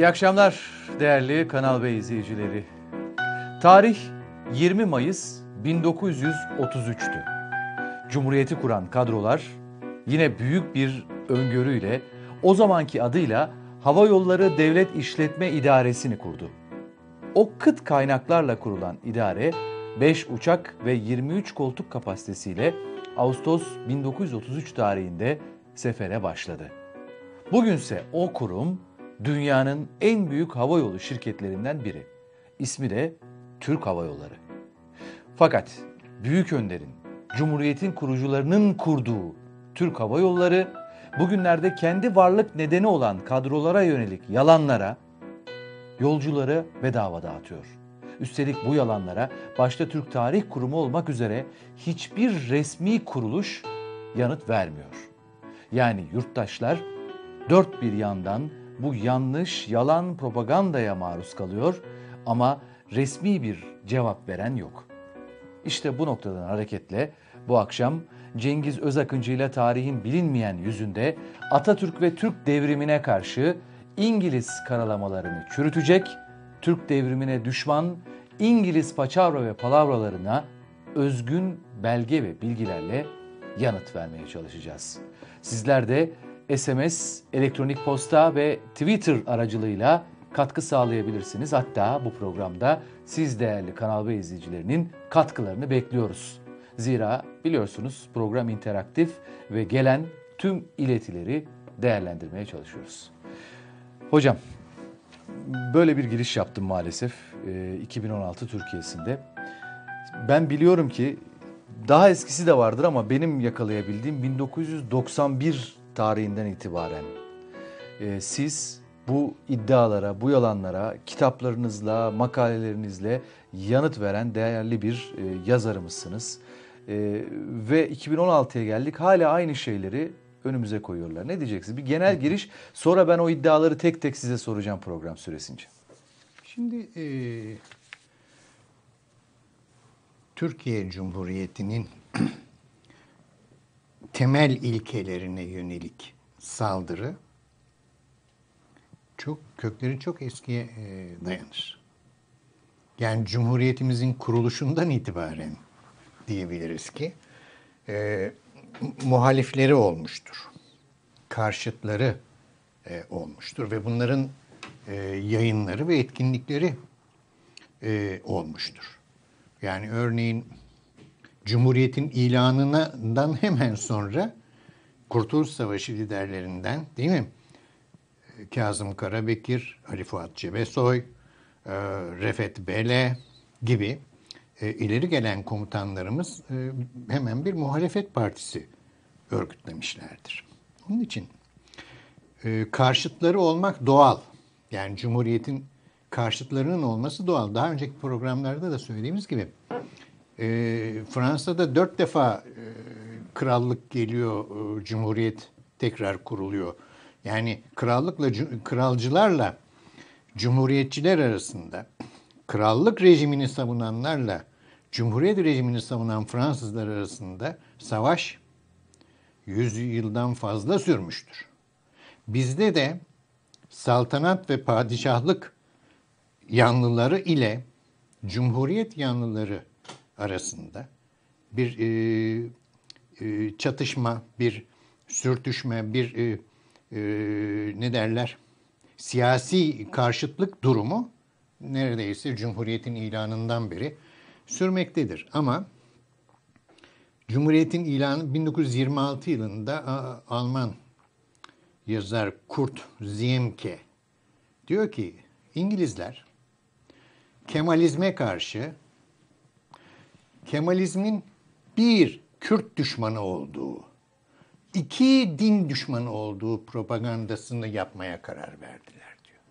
İyi akşamlar değerli Kanal Bey izleyicileri. Tarih 20 Mayıs 1933'tü. Cumhuriyeti kuran kadrolar yine büyük bir öngörüyle o zamanki adıyla Hava Yolları Devlet İşletme İdaresi'ni kurdu. O kıt kaynaklarla kurulan idare 5 uçak ve 23 koltuk kapasitesiyle Ağustos 1933 tarihinde sefere başladı. Bugünse o kurum dünyanın en büyük havayolu şirketlerinden biri. İsmi de Türk Hava Yolları. Fakat büyük önderin, Cumhuriyet'in kurucularının kurduğu Türk Hava Yolları bugünlerde kendi varlık nedeni olan kadrolara yönelik yalanlara, yolcuları bedava dağıtıyor. Üstelik bu yalanlara başta Türk Tarih Kurumu olmak üzere hiçbir resmi kuruluş yanıt vermiyor. Yani yurttaşlar dört bir yandan bu yanlış, yalan propagandaya maruz kalıyor ama resmi bir cevap veren yok. İşte bu noktadan hareketle bu akşam Cengiz Özakıncı ile tarihin bilinmeyen yüzünde Atatürk ve Türk devrimine karşı İngiliz karalamalarını çürütecek, Türk devrimine düşman, İngiliz paçavra ve palavralarına özgün belge ve bilgilerle yanıt vermeye çalışacağız. Sizler de SMS, elektronik posta ve Twitter aracılığıyla katkı sağlayabilirsiniz. Hatta bu programda siz değerli Kanal B izleyicilerinin katkılarını bekliyoruz. Zira biliyorsunuz program interaktif ve gelen tüm iletileri değerlendirmeye çalışıyoruz. Hocam böyle bir giriş yaptım maalesef 2016 e, Türkiye'sinde. Ben biliyorum ki daha eskisi de vardır ama benim yakalayabildiğim 1991 tarihinden itibaren e, siz bu iddialara, bu yalanlara kitaplarınızla, makalelerinizle yanıt veren değerli bir e, yazarımızsınız. E, ve 2016'ya geldik hala aynı şeyleri önümüze koyuyorlar. Ne diyeceksiniz? Bir genel giriş sonra ben o iddiaları tek tek size soracağım program süresince. Şimdi e, Türkiye Cumhuriyeti'nin temel ilkelerine yönelik saldırı çok kökleri çok eskiye e, dayanır. Yani Cumhuriyetimizin kuruluşundan itibaren diyebiliriz ki e, muhalifleri olmuştur. Karşıtları e, olmuştur ve bunların e, yayınları ve etkinlikleri e, olmuştur. Yani örneğin Cumhuriyet'in ilanından hemen sonra Kurtuluş Savaşı liderlerinden değil mi? Kazım Karabekir, Ali Fuat Cebesoy, e, Refet Bele gibi e, ileri gelen komutanlarımız e, hemen bir muhalefet partisi örgütlemişlerdir. Onun için karşıtları olmak doğal. Yani Cumhuriyet'in karşıtlarının olması doğal. Daha önceki programlarda da söylediğimiz gibi e, Fransa'da dört defa e, krallık geliyor, e, cumhuriyet tekrar kuruluyor. Yani krallıkla kralcılarla cumhuriyetçiler arasında krallık rejimini savunanlarla cumhuriyet rejimini savunan Fransızlar arasında savaş 100 yıldan fazla sürmüştür. Bizde de saltanat ve padişahlık yanlıları ile cumhuriyet yanlıları arasında bir e, e, çatışma, bir sürtüşme, bir e, e, ne derler siyasi karşıtlık durumu neredeyse Cumhuriyet'in ilanından beri sürmektedir. Ama Cumhuriyet'in ilanı 1926 yılında Alman yazar Kurt Ziemke diyor ki İngilizler Kemalizme karşı Kemalizmin bir Kürt düşmanı olduğu, iki din düşmanı olduğu propagandasını yapmaya karar verdiler diyor.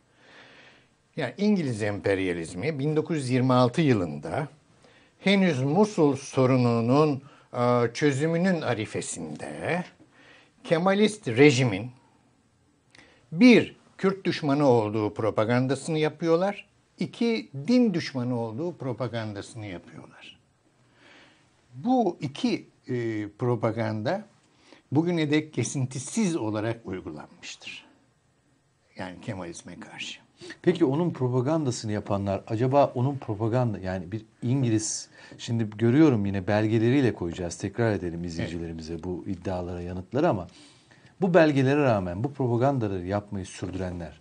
Yani İngiliz emperyalizmi 1926 yılında henüz Musul sorununun e, çözümünün arifesinde Kemalist rejimin bir Kürt düşmanı olduğu propagandasını yapıyorlar. iki din düşmanı olduğu propagandasını yapıyorlar. Bu iki e, propaganda bugüne dek kesintisiz olarak uygulanmıştır. Yani Kemalizme karşı. Peki onun propagandasını yapanlar acaba onun propaganda yani bir İngiliz şimdi görüyorum yine belgeleriyle koyacağız tekrar edelim izleyicilerimize evet. bu iddialara yanıtları ama bu belgelere rağmen bu propagandaları yapmayı sürdürenler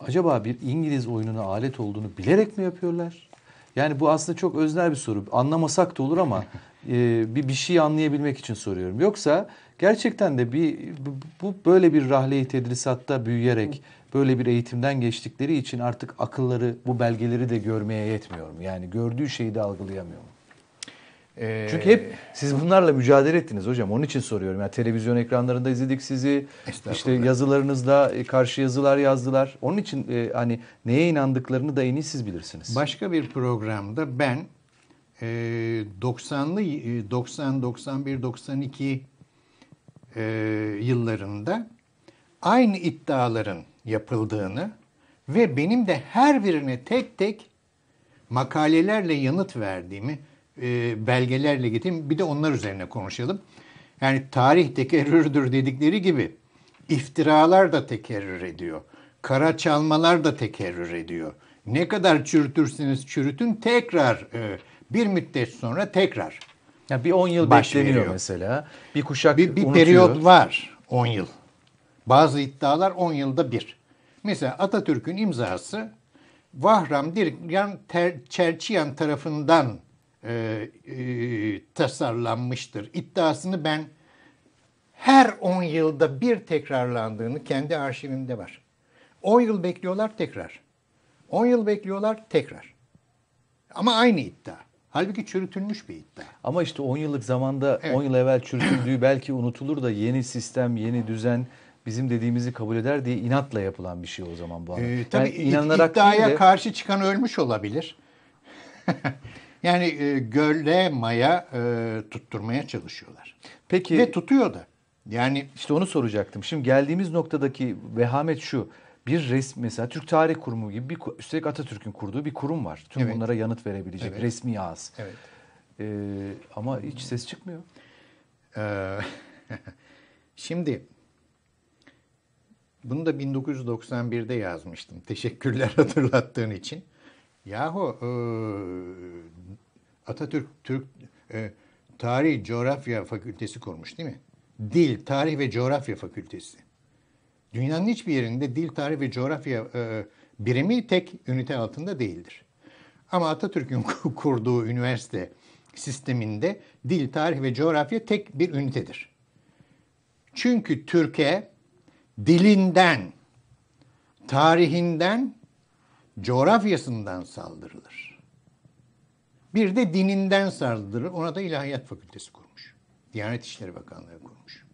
acaba bir İngiliz oyununa alet olduğunu bilerek mi yapıyorlar? Yani bu aslında çok öznel bir soru. Anlamasak da olur ama e, bir, bir şey anlayabilmek için soruyorum. Yoksa gerçekten de bir bu böyle bir rahleyi tedrisatta büyüyerek böyle bir eğitimden geçtikleri için artık akılları bu belgeleri de görmeye yetmiyor mu? Yani gördüğü şeyi de algılayamıyor mu? Ee, Çünkü hep siz bunlarla mücadele ettiniz hocam. Onun için soruyorum. Yani televizyon ekranlarında izledik sizi. İşte yazılarınızda e, karşı yazılar yazdılar. Onun için e, hani neye inandıklarını da en iyi siz bilirsiniz. Başka bir programda ben 90'lı 90 91 92 yıllarında aynı iddiaların yapıldığını ve benim de her birine tek tek makalelerle yanıt verdiğimi e, belgelerle getireyim. Bir de onlar üzerine konuşalım. Yani tarih tekerrürdür dedikleri gibi iftiralar da tekerrür ediyor. Kara çalmalar da tekerrür ediyor. Ne kadar çürütürseniz çürütün tekrar e, bir müddet sonra tekrar. Yani bir 10 yıl başlıyor. bekleniyor mesela. Bir kuşak bir, bir unutuyor. periyot var 10 yıl. Bazı iddialar 10 yılda bir. Mesela Atatürk'ün imzası Vahram Dirgan Çerçiyan tarafından e, e, tasarlanmıştır. İddiasını ben her 10 yılda bir tekrarlandığını kendi arşivimde var. 10 yıl bekliyorlar tekrar. 10 yıl bekliyorlar tekrar. Ama aynı iddia. Halbuki çürütülmüş bir iddia. Ama işte 10 yıllık zamanda evet. 10 yıl evvel çürütüldüğü belki unutulur da yeni sistem, yeni düzen bizim dediğimizi kabul eder diye inatla yapılan bir şey o zaman bu. Ee, tabii yani inanarak iddiaya de... karşı çıkan ölmüş olabilir. yani e, göle maya e, tutturmaya çalışıyorlar. Peki ve tutuyor da. Yani işte onu soracaktım. Şimdi geldiğimiz noktadaki vehamet şu bir resmi mesela Türk Tarih Kurumu gibi bir üstelik Atatürk'ün kurduğu bir kurum var. Tüm evet. bunlara yanıt verebilecek evet. resmi ağız. Evet. Ee, ama hiç ses çıkmıyor. Ee, şimdi bunu da 1991'de yazmıştım. Teşekkürler hatırlattığın için. Yahu e, Atatürk Türk e, Tarih Coğrafya Fakültesi kurmuş değil mi? Dil, Tarih ve Coğrafya Fakültesi. Dünyanın hiçbir yerinde dil, tarih ve coğrafya e, birimi tek ünite altında değildir. Ama Atatürk'ün kurduğu üniversite sisteminde dil, tarih ve coğrafya tek bir ünitedir. Çünkü Türkiye dilinden, tarihinden, coğrafyasından saldırılır. Bir de dininden saldırılır. Ona da İlahiyat Fakültesi kurmuş. Diyanet İşleri Bakanlığı kurmuş.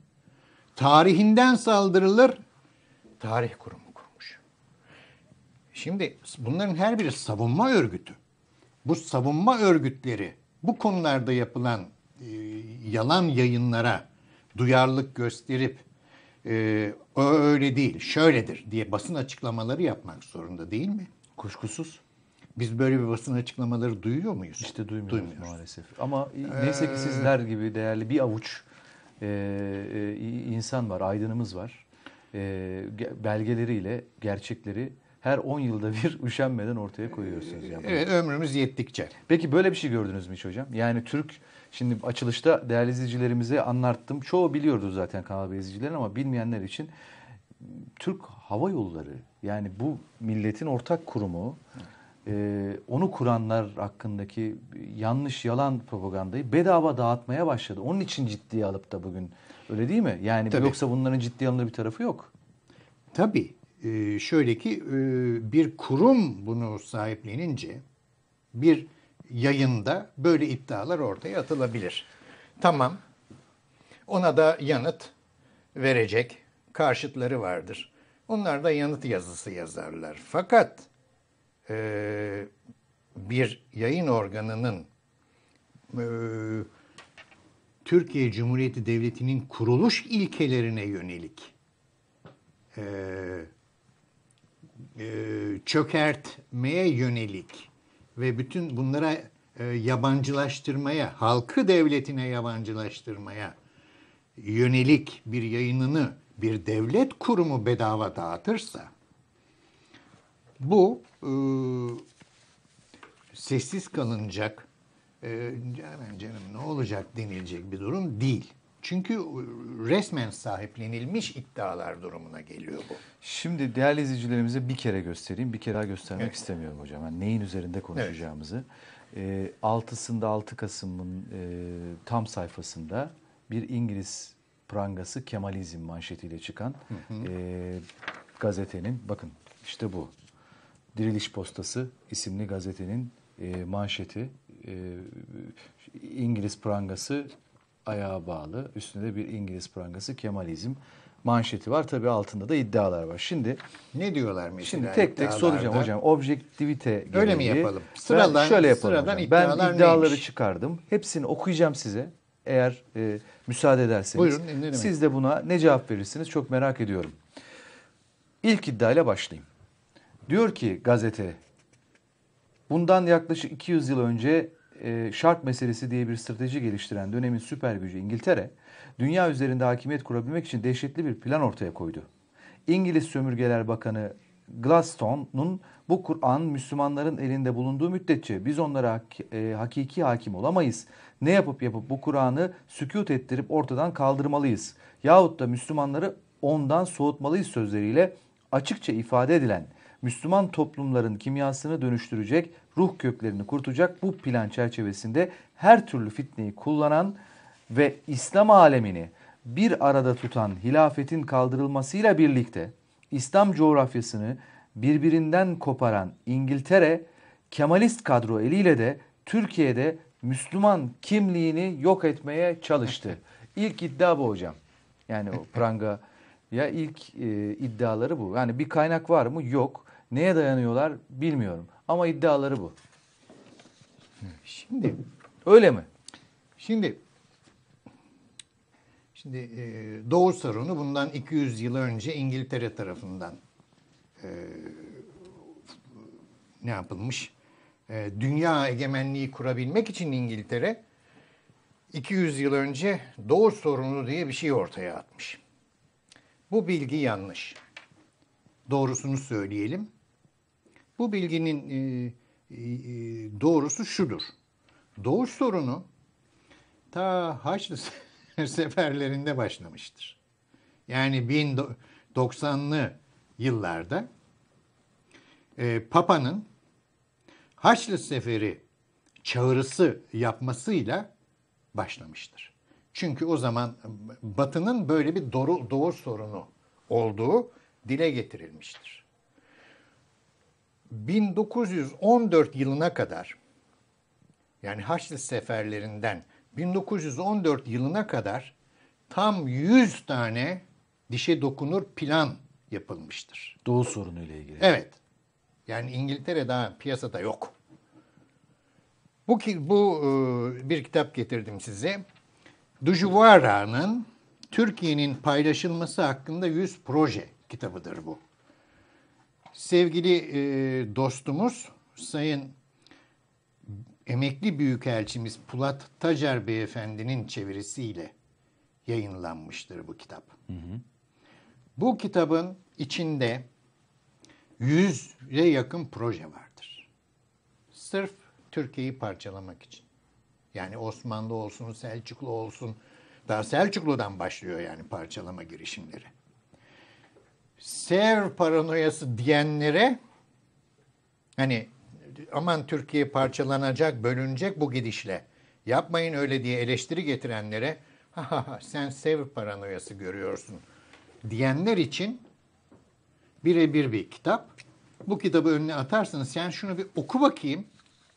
Tarihinden saldırılır, tarih kurumu kurmuş. Şimdi bunların her biri savunma örgütü. Bu savunma örgütleri bu konularda yapılan e, yalan yayınlara duyarlılık gösterip e, öyle değil, şöyledir diye basın açıklamaları yapmak zorunda değil mi? Kuşkusuz. Biz böyle bir basın açıklamaları duyuyor muyuz? İşte duymuyoruz, duymuyoruz. maalesef. Ama ee, neyse ki sizler gibi değerli bir avuç e, e, insan var, aydınımız var. Ee, belgeleriyle gerçekleri her 10 yılda bir üşenmeden ortaya koyuyorsunuz. Yani. Evet ömrümüz yettikçe. Peki böyle bir şey gördünüz mü hiç hocam? Yani Türk şimdi açılışta değerli izleyicilerimize anlattım. Çoğu biliyordu zaten Kanal B izleyicilerin ama bilmeyenler için Türk Hava Yolları yani bu milletin ortak kurumu e, onu kuranlar hakkındaki yanlış yalan propagandayı bedava dağıtmaya başladı. Onun için ciddiye alıp da bugün Öyle değil mi? Yani Tabii. yoksa bunların ciddi anlamda bir tarafı yok. Tabii. Ee, şöyle ki e, bir kurum bunu sahiplenince bir yayında böyle iddialar ortaya atılabilir. Tamam. Ona da yanıt verecek karşıtları vardır. Onlar da yanıt yazısı yazarlar. Fakat e, bir yayın organının e, Türkiye Cumhuriyeti Devleti'nin kuruluş ilkelerine yönelik e, e, çökertmeye yönelik ve bütün bunlara e, yabancılaştırmaya, halkı devletine yabancılaştırmaya yönelik bir yayınını bir devlet kurumu bedava dağıtırsa bu e, sessiz kalınacak e, canım ne olacak denilecek bir durum değil. Çünkü resmen sahiplenilmiş iddialar durumuna geliyor bu. Şimdi değerli izleyicilerimize bir kere göstereyim. Bir kere daha göstermek evet. istemiyorum hocam. Yani neyin üzerinde konuşacağımızı. Evet. E, 6'sında 6 Kasım'ın e, tam sayfasında bir İngiliz prangası Kemalizm manşetiyle çıkan hı hı. E, gazetenin bakın işte bu. Diriliş Postası isimli gazetenin e, manşeti e, İngiliz prangası ayağa bağlı. Üstünde bir İngiliz prangası Kemalizm manşeti var. Tabii altında da iddialar var. Şimdi ne diyorlar mesela? Şimdi tek tek soracağım hocam. Objektivite gereği. Öyle mi yapalım? Sıradan, ben şöyle yapalım. Sıradan hocam. iddialar ben iddiaları neymiş? çıkardım. Hepsini okuyacağım size. Eğer e, müsaade ederseniz. Buyurun. Ne demek? Siz de buna ne cevap verirsiniz çok merak ediyorum. İlk iddiayla başlayayım. Diyor ki gazete Bundan yaklaşık 200 yıl önce e, şark meselesi diye bir strateji geliştiren dönemin süper gücü İngiltere, dünya üzerinde hakimiyet kurabilmek için dehşetli bir plan ortaya koydu. İngiliz Sömürgeler Bakanı Gladstone'un bu Kur'an Müslümanların elinde bulunduğu müddetçe biz onlara hak, e, hakiki hakim olamayız. Ne yapıp yapıp bu Kur'an'ı sükut ettirip ortadan kaldırmalıyız. Yahut da Müslümanları ondan soğutmalıyız sözleriyle açıkça ifade edilen Müslüman toplumların kimyasını dönüştürecek, ruh köklerini kurtacak bu plan çerçevesinde her türlü fitneyi kullanan ve İslam alemini bir arada tutan hilafetin kaldırılmasıyla birlikte İslam coğrafyasını birbirinden koparan İngiltere, Kemalist kadro eliyle de Türkiye'de Müslüman kimliğini yok etmeye çalıştı. İlk iddia bu hocam. Yani o pranga ya ilk e, iddiaları bu. Yani bir kaynak var mı? Yok. Neye dayanıyorlar bilmiyorum. Ama iddiaları bu. Şimdi öyle mi? Şimdi şimdi e, Doğuş sorunu bundan 200 yıl önce İngiltere tarafından e, ne yapılmış? E, dünya egemenliği kurabilmek için İngiltere 200 yıl önce Doğu sorunu diye bir şey ortaya atmış. Bu bilgi yanlış. Doğrusunu söyleyelim. Bu bilginin e, e, e, doğrusu şudur. Doğuş sorunu ta Haçlı seferlerinde başlamıştır. Yani 1090'lı yıllarda e, Papa'nın Haçlı Seferi çağrısı yapmasıyla başlamıştır. Çünkü o zaman Batı'nın böyle bir doğru, doğu sorunu olduğu dile getirilmiştir. 1914 yılına kadar yani Haçlı seferlerinden 1914 yılına kadar tam 100 tane dişe dokunur plan yapılmıştır. Doğu sorunu ile ilgili. Evet. Yani İngiltere daha piyasada yok. Bu ki bu e, bir kitap getirdim size. Dujuvara'nın Türkiye'nin paylaşılması hakkında 100 proje kitabıdır bu sevgili e, dostumuz Sayın emekli büyükelçimiz Pulat Tacer Beyefendi'nin çevirisiyle yayınlanmıştır bu kitap. Hı hı. Bu kitabın içinde yüze yakın proje vardır. Sırf Türkiye'yi parçalamak için. Yani Osmanlı olsun, Selçuklu olsun. Daha Selçuklu'dan başlıyor yani parçalama girişimleri sev paranoyası diyenlere hani aman Türkiye parçalanacak, bölünecek bu gidişle. Yapmayın öyle diye eleştiri getirenlere ha ha sen sev paranoyası görüyorsun diyenler için birebir bir kitap. Bu kitabı önüne atarsanız sen şunu bir oku bakayım.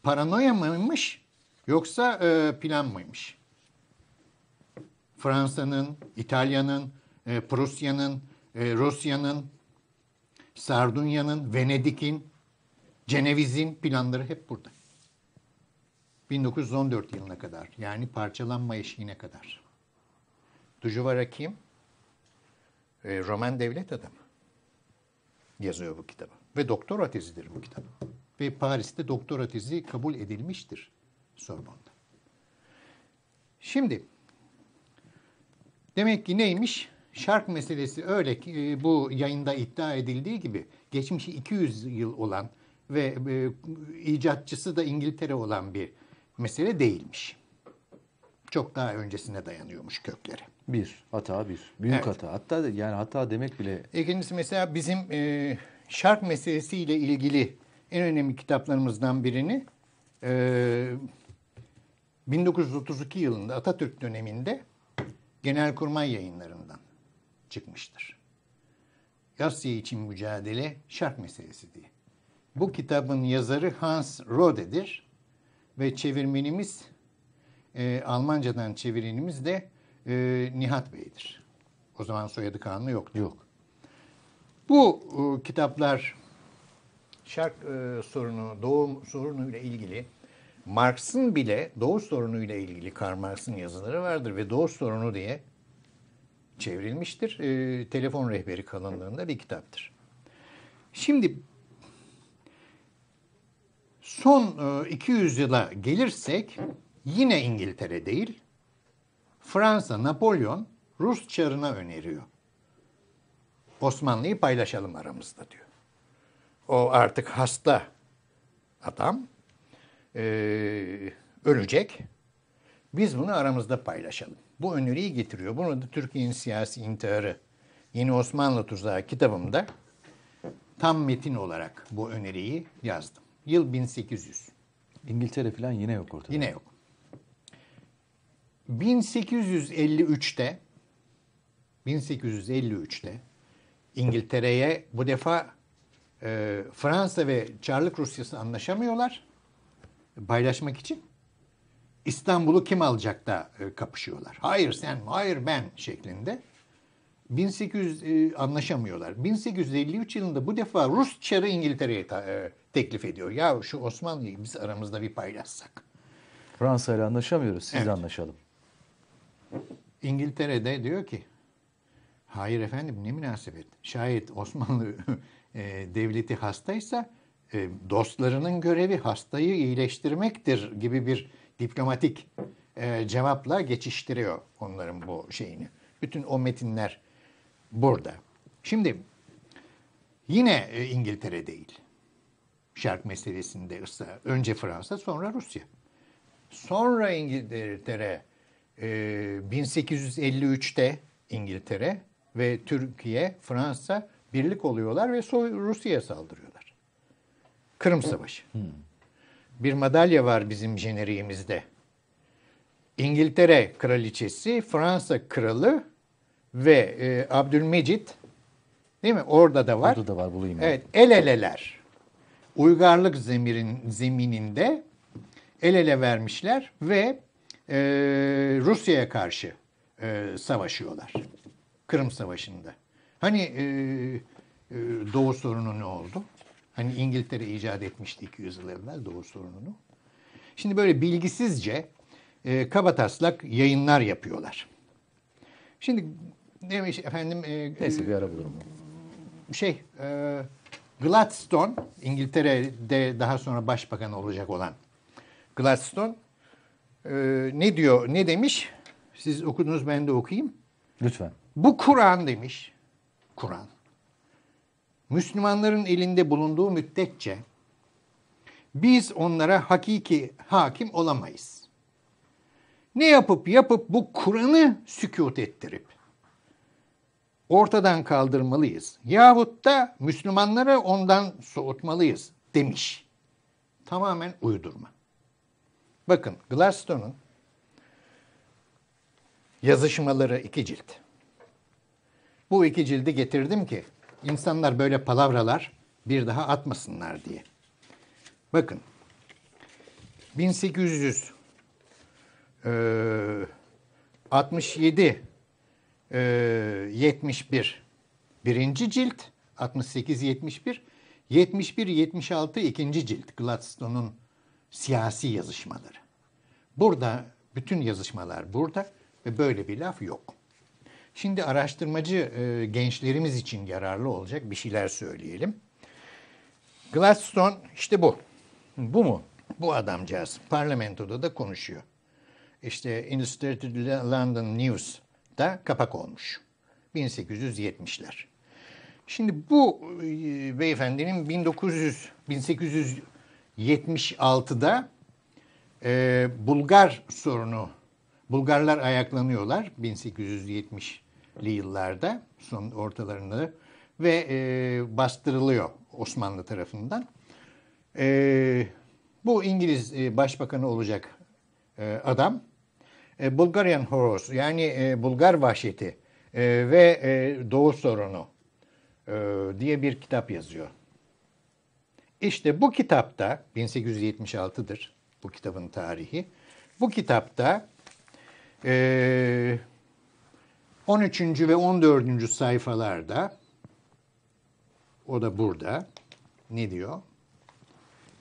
Paranoya mıymış yoksa e, plan mıymış? Fransa'nın, İtalya'nın, e, Prusya'nın e, Rusya'nın, Sardunya'nın, Venedik'in, Ceneviz'in planları hep burada. 1914 yılına kadar yani parçalanma eşiğine kadar. Dujuvara kim? E, Roman devlet adamı. Yazıyor bu kitabı. Ve doktora tezidir bu kitabı. Ve Paris'te doktora tezi kabul edilmiştir Sorbon'da. Şimdi demek ki neymiş? şark meselesi öyle ki e, bu yayında iddia edildiği gibi geçmişi 200 yıl olan ve e, icatçısı da İngiltere olan bir mesele değilmiş. Çok daha öncesine dayanıyormuş kökleri. Bir, hata bir. Büyük evet. hata. Hatta yani hata demek bile... İkincisi e, mesela bizim e, şark meselesiyle ilgili en önemli kitaplarımızdan birini e, 1932 yılında Atatürk döneminde Genelkurmay yayınlarında çıkmıştır. Asya için mücadele şark meselesi diye. Bu kitabın yazarı Hans Rode'dir ve çevirmenimiz e, Almancadan çevirenimiz de e, Nihat Bey'dir. O zaman soyadı kanunu yoktu. Yok. Bu e, kitaplar şark e, sorunu, doğum ile ilgili Marx'ın bile Doğu ile ilgili Karl Marx'ın yazıları vardır ve Doğu sorunu diye çevrilmiştir. E, telefon rehberi kalınlığında bir kitaptır. Şimdi son e, 200 yıla gelirsek yine İngiltere değil, Fransa, Napolyon Rus çarına öneriyor. Osmanlı'yı paylaşalım aramızda diyor. O artık hasta adam e, ölecek. Biz bunu aramızda paylaşalım bu öneriyi getiriyor. Bunu da Türkiye'nin siyasi intiharı Yeni Osmanlı Tuzağı kitabımda tam metin olarak bu öneriyi yazdım. Yıl 1800. İngiltere falan yine yok ortada. Yine yok. 1853'te 1853'te İngiltere'ye bu defa e, Fransa ve Çarlık Rusyası anlaşamıyorlar paylaşmak için. İstanbul'u kim alacak da e, kapışıyorlar. Hayır sen, hayır ben şeklinde. 1800 e, anlaşamıyorlar. 1853 yılında bu defa Rus çarı İngiltere'ye ta, e, teklif ediyor. Ya şu Osmanlı'yı biz aramızda bir paylaşsak. Fransa ile anlaşamıyoruz. Siz evet. anlaşalım. İngiltere'de diyor ki hayır efendim ne münasebet. Şayet Osmanlı e, devleti hastaysa e, dostlarının görevi hastayı iyileştirmektir gibi bir diplomatik e, cevapla geçiştiriyor onların bu şeyini. Bütün o metinler burada. Şimdi yine e, İngiltere değil. Şark meselesinde ısrar. Önce Fransa sonra Rusya. Sonra İngiltere e, 1853'te İngiltere ve Türkiye, Fransa birlik oluyorlar ve Rusya saldırıyorlar. Kırım Savaşı. Hmm bir madalya var bizim jeneriğimizde. İngiltere kraliçesi, Fransa kralı ve e, Abdülmecit değil mi? Orada da var. Orada da var bulayım. Evet, el eleler. Uygarlık zemirin, zemininde el ele vermişler ve e, Rusya'ya karşı e, savaşıyorlar. Kırım Savaşı'nda. Hani e, e, Doğu sorunu ne oldu? Hani İngiltere icat etmişti 200 yıl evvel doğu sorununu. Şimdi böyle bilgisizce e, kabataslak yayınlar yapıyorlar. Şimdi demiş efendim... E, Neyse bir ara bulurum. Şey, e, Gladstone, İngiltere'de daha sonra başbakan olacak olan Gladstone e, ne diyor, ne demiş? Siz okudunuz ben de okuyayım. Lütfen. Bu Kur'an demiş. Kur'an. Müslümanların elinde bulunduğu müddetçe biz onlara hakiki hakim olamayız. Ne yapıp yapıp bu Kur'an'ı sükut ettirip ortadan kaldırmalıyız yahut da Müslümanları ondan soğutmalıyız demiş. Tamamen uydurma. Bakın Gladstone'un yazışmaları iki cilt. Bu iki cildi getirdim ki İnsanlar böyle palavralar bir daha atmasınlar diye. Bakın 1800 e, 67 e, 71 birinci cilt 68 71 71 76 ikinci cilt Gladstone'un siyasi yazışmaları. Burada bütün yazışmalar burada ve böyle bir laf yok. Şimdi araştırmacı e, gençlerimiz için yararlı olacak bir şeyler söyleyelim. Gladstone işte bu. Bu mu? Bu adamcağız. Parlamentoda da konuşuyor. İşte Illustrated London News da kapak olmuş. 1870'ler. Şimdi bu e, beyefendinin 1900 1876'da e, Bulgar sorunu Bulgarlar ayaklanıyorlar 1870 yıllarda son ortalarında ve e, bastırılıyor Osmanlı tarafından. E, bu İngiliz e, başbakanı olacak e, adam e, Bulgarian Horoz yani e, Bulgar vahşeti e, ve e, Doğu sorunu e, diye bir kitap yazıyor. İşte bu kitapta 1876'dır bu kitabın tarihi. Bu kitapta e, 13. ve 14. sayfalarda o da burada ne diyor?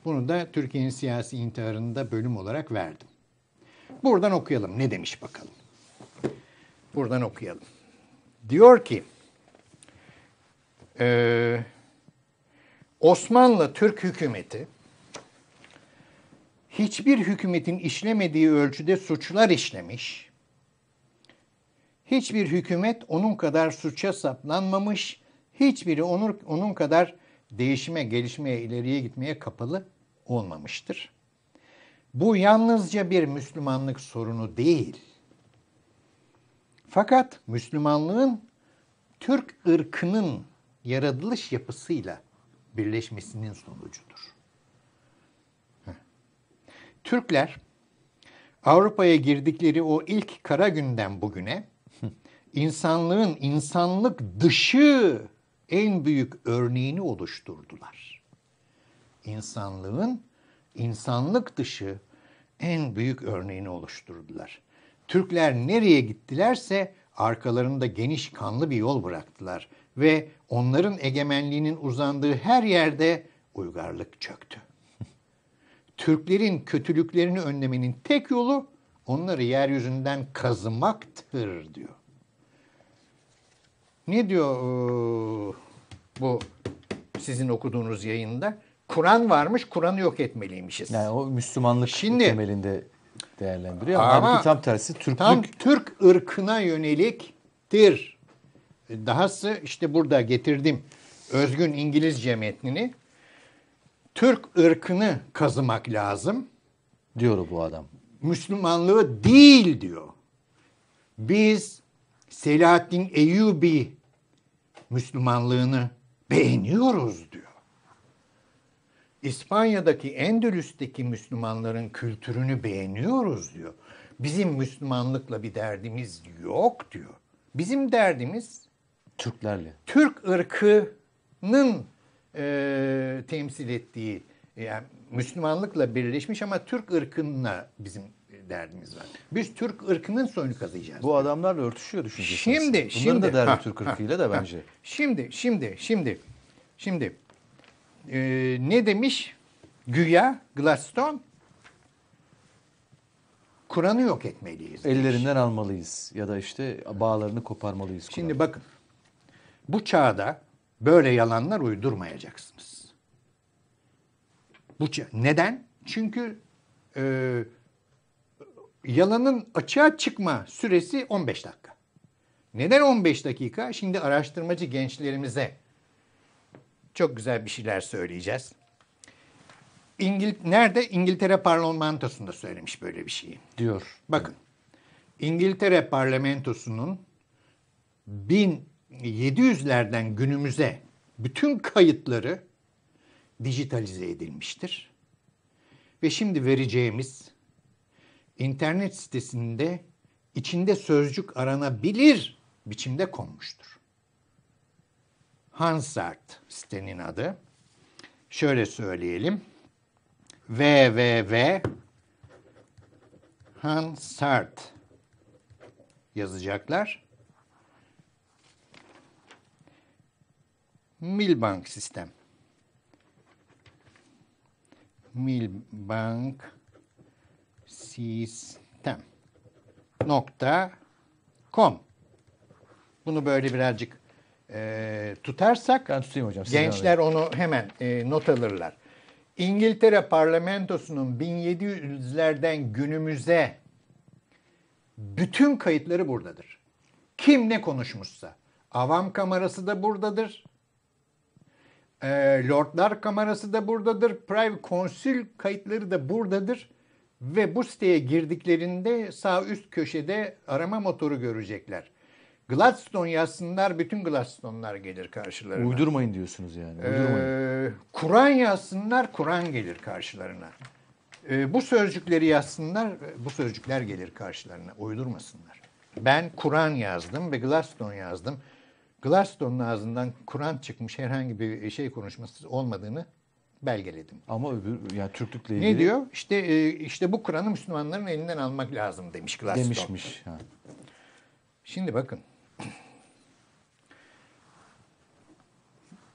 Bunu da Türkiye'nin siyasi intiharında bölüm olarak verdim. Buradan okuyalım. Ne demiş bakalım. Buradan okuyalım. Diyor ki e, Osmanlı Türk hükümeti hiçbir hükümetin işlemediği ölçüde suçlar işlemiş Hiçbir hükümet onun kadar suça saplanmamış, hiçbiri onur onun kadar değişime, gelişmeye, ileriye gitmeye kapalı olmamıştır. Bu yalnızca bir Müslümanlık sorunu değil. Fakat Müslümanlığın Türk ırkının yaratılış yapısıyla birleşmesinin sonucudur. Türkler Avrupa'ya girdikleri o ilk kara günden bugüne insanlığın insanlık dışı en büyük örneğini oluşturdular. İnsanlığın insanlık dışı en büyük örneğini oluşturdular. Türkler nereye gittilerse arkalarında geniş kanlı bir yol bıraktılar ve onların egemenliğinin uzandığı her yerde uygarlık çöktü. Türklerin kötülüklerini önlemenin tek yolu onları yeryüzünden kazımaktır diyor. Ne diyor e, bu sizin okuduğunuz yayında? Kur'an varmış, Kur'an'ı yok etmeliymişiz. Yani o Müslümanlık Şimdi, temelinde değerlendiriyor. Ama Halbuki tam tersi Türklük. Tam Türk ırkına yöneliktir. Dahası işte burada getirdim özgün İngilizce metnini. Türk ırkını kazımak lazım. Diyor bu adam. Müslümanlığı değil diyor. Biz Selahattin Eyyubi Müslümanlığını beğeniyoruz diyor. İspanya'daki Endülüs'teki Müslümanların kültürünü beğeniyoruz diyor. Bizim Müslümanlıkla bir derdimiz yok diyor. Bizim derdimiz Türklerle. Türk ırkının e, temsil ettiği yani Müslümanlıkla birleşmiş ama Türk ırkınla bizim derdimiz var. Biz Türk ırkının soyunu kazıyacağız. Bu adamlarla örtüşüyor düşüncesi. Şimdi, Bunların şimdi. da derdi ha, Türk ırkıyla da bence. Şimdi, şimdi, şimdi, şimdi. Ee, ne demiş? Güya Gladstone Kur'an'ı yok etmeliyiz. Ellerinden demiş. almalıyız ya da işte bağlarını koparmalıyız. Şimdi Kur'an'ı. bakın bu çağda böyle yalanlar uydurmayacaksınız. Bu neden? Çünkü e, yalanın açığa çıkma süresi 15 dakika. Neden 15 dakika? Şimdi araştırmacı gençlerimize çok güzel bir şeyler söyleyeceğiz. İngil nerede? İngiltere parlamentosunda söylemiş böyle bir şeyi. Diyor. Bakın. İngiltere parlamentosunun 1700'lerden günümüze bütün kayıtları dijitalize edilmiştir. Ve şimdi vereceğimiz internet sitesinde içinde sözcük aranabilir biçimde konmuştur. Hansart sitenin adı. Şöyle söyleyelim. www Hansart yazacaklar. Milbank sistem. Milbank sistem Bunu böyle birazcık e, tutarsak ben tutayım hocam. gençler onu hemen e, not alırlar. İngiltere parlamentosunun 1700'lerden günümüze bütün kayıtları buradadır. Kim ne konuşmuşsa. Avam kamerası da buradadır. E, Lordlar kamerası da buradadır. Private konsül kayıtları da buradadır. Ve bu siteye girdiklerinde sağ üst köşede arama motoru görecekler. Gladstone yazsınlar bütün Gladstone'lar gelir karşılarına. Uydurmayın diyorsunuz yani. Ee, uydurmayın. Ee, Kur'an yazsınlar Kur'an gelir karşılarına. Ee, bu sözcükleri yazsınlar bu sözcükler gelir karşılarına. Uydurmasınlar. Ben Kur'an yazdım ve Gladstone yazdım. Gladstone'un ağzından Kur'an çıkmış herhangi bir şey konuşması olmadığını belgeledim. Ama öbür yani Türklükle ilgili Ne diyor? İşte e, işte bu Kur'an'ı Müslümanların elinden almak lazım demiş Glasgow. Demişmiş. Ha. Şimdi bakın.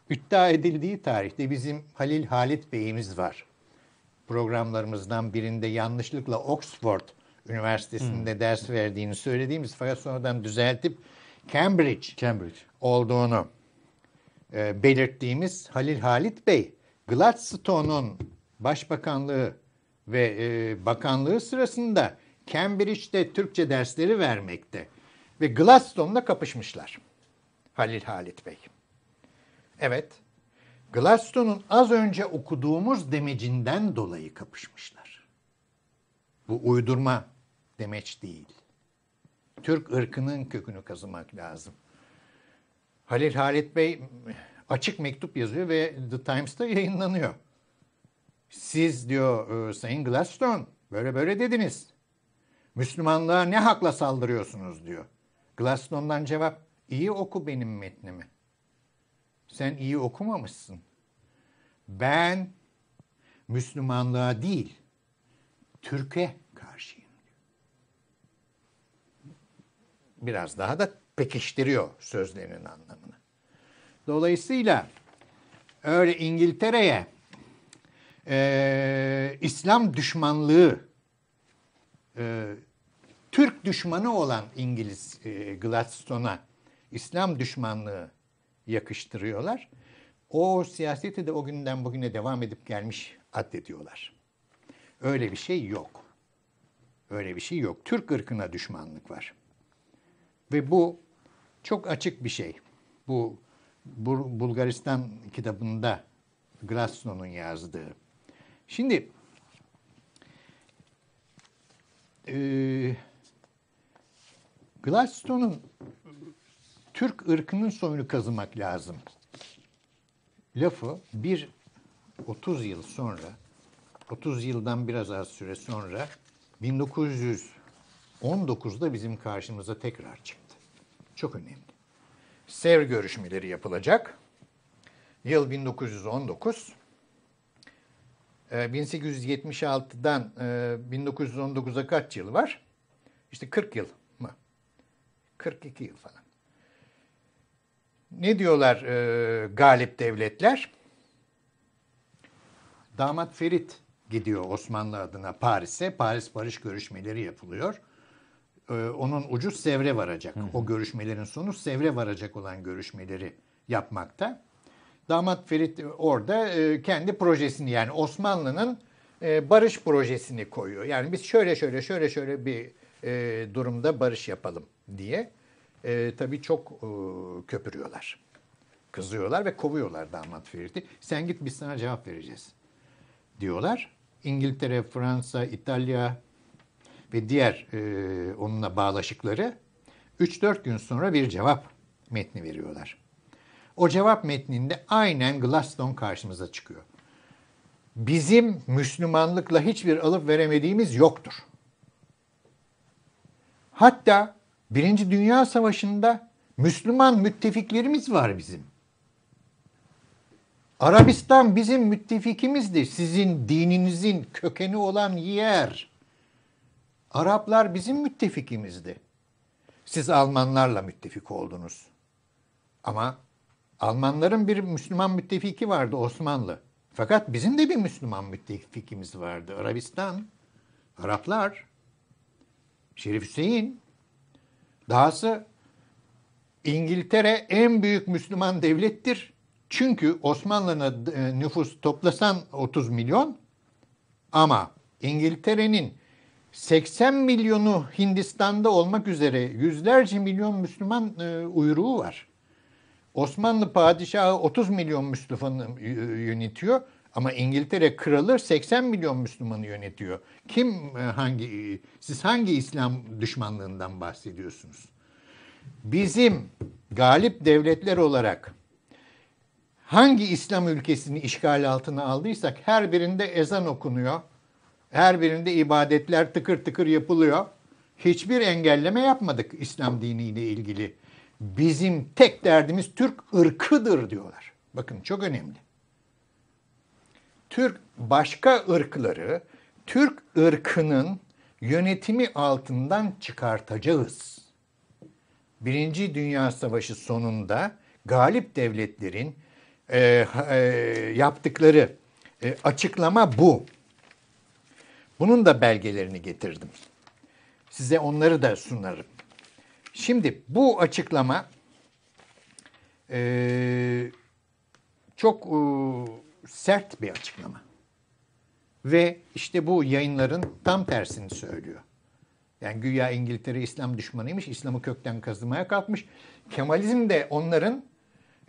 İddia edildiği tarihte bizim Halil Halit Bey'imiz var. Programlarımızdan birinde yanlışlıkla Oxford Üniversitesi'nde hmm. ders verdiğini söylediğimiz fakat sonradan düzeltip Cambridge, Cambridge. olduğunu e, belirttiğimiz Halil Halit Bey Gladstone'un başbakanlığı ve e, bakanlığı sırasında Cambridge'de Türkçe dersleri vermekte ve Gladstone'la kapışmışlar Halil Halit Bey. Evet, Gladstone'un az önce okuduğumuz demecinden dolayı kapışmışlar. Bu uydurma demeç değil. Türk ırkının kökünü kazımak lazım. Halil Halit Bey açık mektup yazıyor ve The Times'ta yayınlanıyor. Siz diyor e, Sayın Gladstone böyle böyle dediniz. Müslümanlığa ne hakla saldırıyorsunuz diyor. Gladstone'dan cevap iyi oku benim metnimi. Sen iyi okumamışsın. Ben Müslümanlığa değil, Türk'e karşıyım. Biraz daha da pekiştiriyor sözlerinin anlamı. Dolayısıyla öyle İngiltere'ye e, İslam düşmanlığı e, Türk düşmanı olan İngiliz e, Gladstone'a İslam düşmanlığı yakıştırıyorlar. O siyaseti de o günden bugüne devam edip gelmiş addediyorlar. Öyle bir şey yok. Öyle bir şey yok. Türk ırkına düşmanlık var. Ve bu çok açık bir şey. Bu Bulgaristan kitabında Glasnow'un yazdığı. Şimdi e, Gladstone'un Türk ırkının soyunu kazımak lazım lafı bir 30 yıl sonra 30 yıldan biraz az süre sonra 1919'da bizim karşımıza tekrar çıktı. Çok önemli. Sevr görüşmeleri yapılacak. Yıl 1919. 1876'dan 1919'a kaç yıl var? İşte 40 yıl mı? 42 yıl falan. Ne diyorlar e, galip devletler? Damat Ferit gidiyor Osmanlı adına Paris'e. Paris Barış görüşmeleri yapılıyor. E, onun ucu Sevr'e varacak. Hı hı. O görüşmelerin sonu Sevr'e varacak olan görüşmeleri yapmakta. Damat Ferit orada e, kendi projesini yani Osmanlı'nın e, barış projesini koyuyor. Yani biz şöyle şöyle şöyle şöyle bir durumda barış yapalım diye. E, tabii çok e, köpürüyorlar. Kızıyorlar ve kovuyorlar damat Ferit'i. Sen git biz sana cevap vereceğiz diyorlar. İngiltere, Fransa, İtalya, ve diğer e, onunla bağlaşıkları 3-4 gün sonra bir cevap metni veriyorlar. O cevap metninde aynen Glaston karşımıza çıkıyor. Bizim Müslümanlıkla hiçbir alıp veremediğimiz yoktur. Hatta Birinci Dünya Savaşı'nda Müslüman müttefiklerimiz var bizim. Arabistan bizim müttefikimizdir. Sizin dininizin kökeni olan yer. Araplar bizim müttefikimizdi. Siz Almanlarla müttefik oldunuz. Ama Almanların bir Müslüman müttefiki vardı Osmanlı. Fakat bizim de bir Müslüman müttefikimiz vardı Arabistan. Araplar. Şerif Hüseyin. Dahası İngiltere en büyük Müslüman devlettir. Çünkü Osmanlı'nın e, nüfus toplasan 30 milyon ama İngiltere'nin 80 milyonu Hindistan'da olmak üzere yüzlerce milyon Müslüman e, uyruğu var. Osmanlı padişahı 30 milyon Müslümanı e, yönetiyor ama İngiltere kralı 80 milyon Müslümanı yönetiyor. Kim e, hangi e, siz hangi İslam düşmanlığından bahsediyorsunuz? Bizim galip devletler olarak hangi İslam ülkesini işgal altına aldıysak her birinde ezan okunuyor her birinde ibadetler tıkır tıkır yapılıyor. Hiçbir engelleme yapmadık İslam diniyle ilgili. Bizim tek derdimiz Türk ırkıdır diyorlar. Bakın çok önemli. Türk başka ırkları Türk ırkının yönetimi altından çıkartacağız. Birinci Dünya Savaşı sonunda galip devletlerin e, e, yaptıkları e, açıklama bu. Bunun da belgelerini getirdim. Size onları da sunarım. Şimdi bu açıklama e, çok e, sert bir açıklama. Ve işte bu yayınların tam tersini söylüyor. Yani güya İngiltere İslam düşmanıymış, İslam'ı kökten kazımaya kalkmış. Kemalizm de onların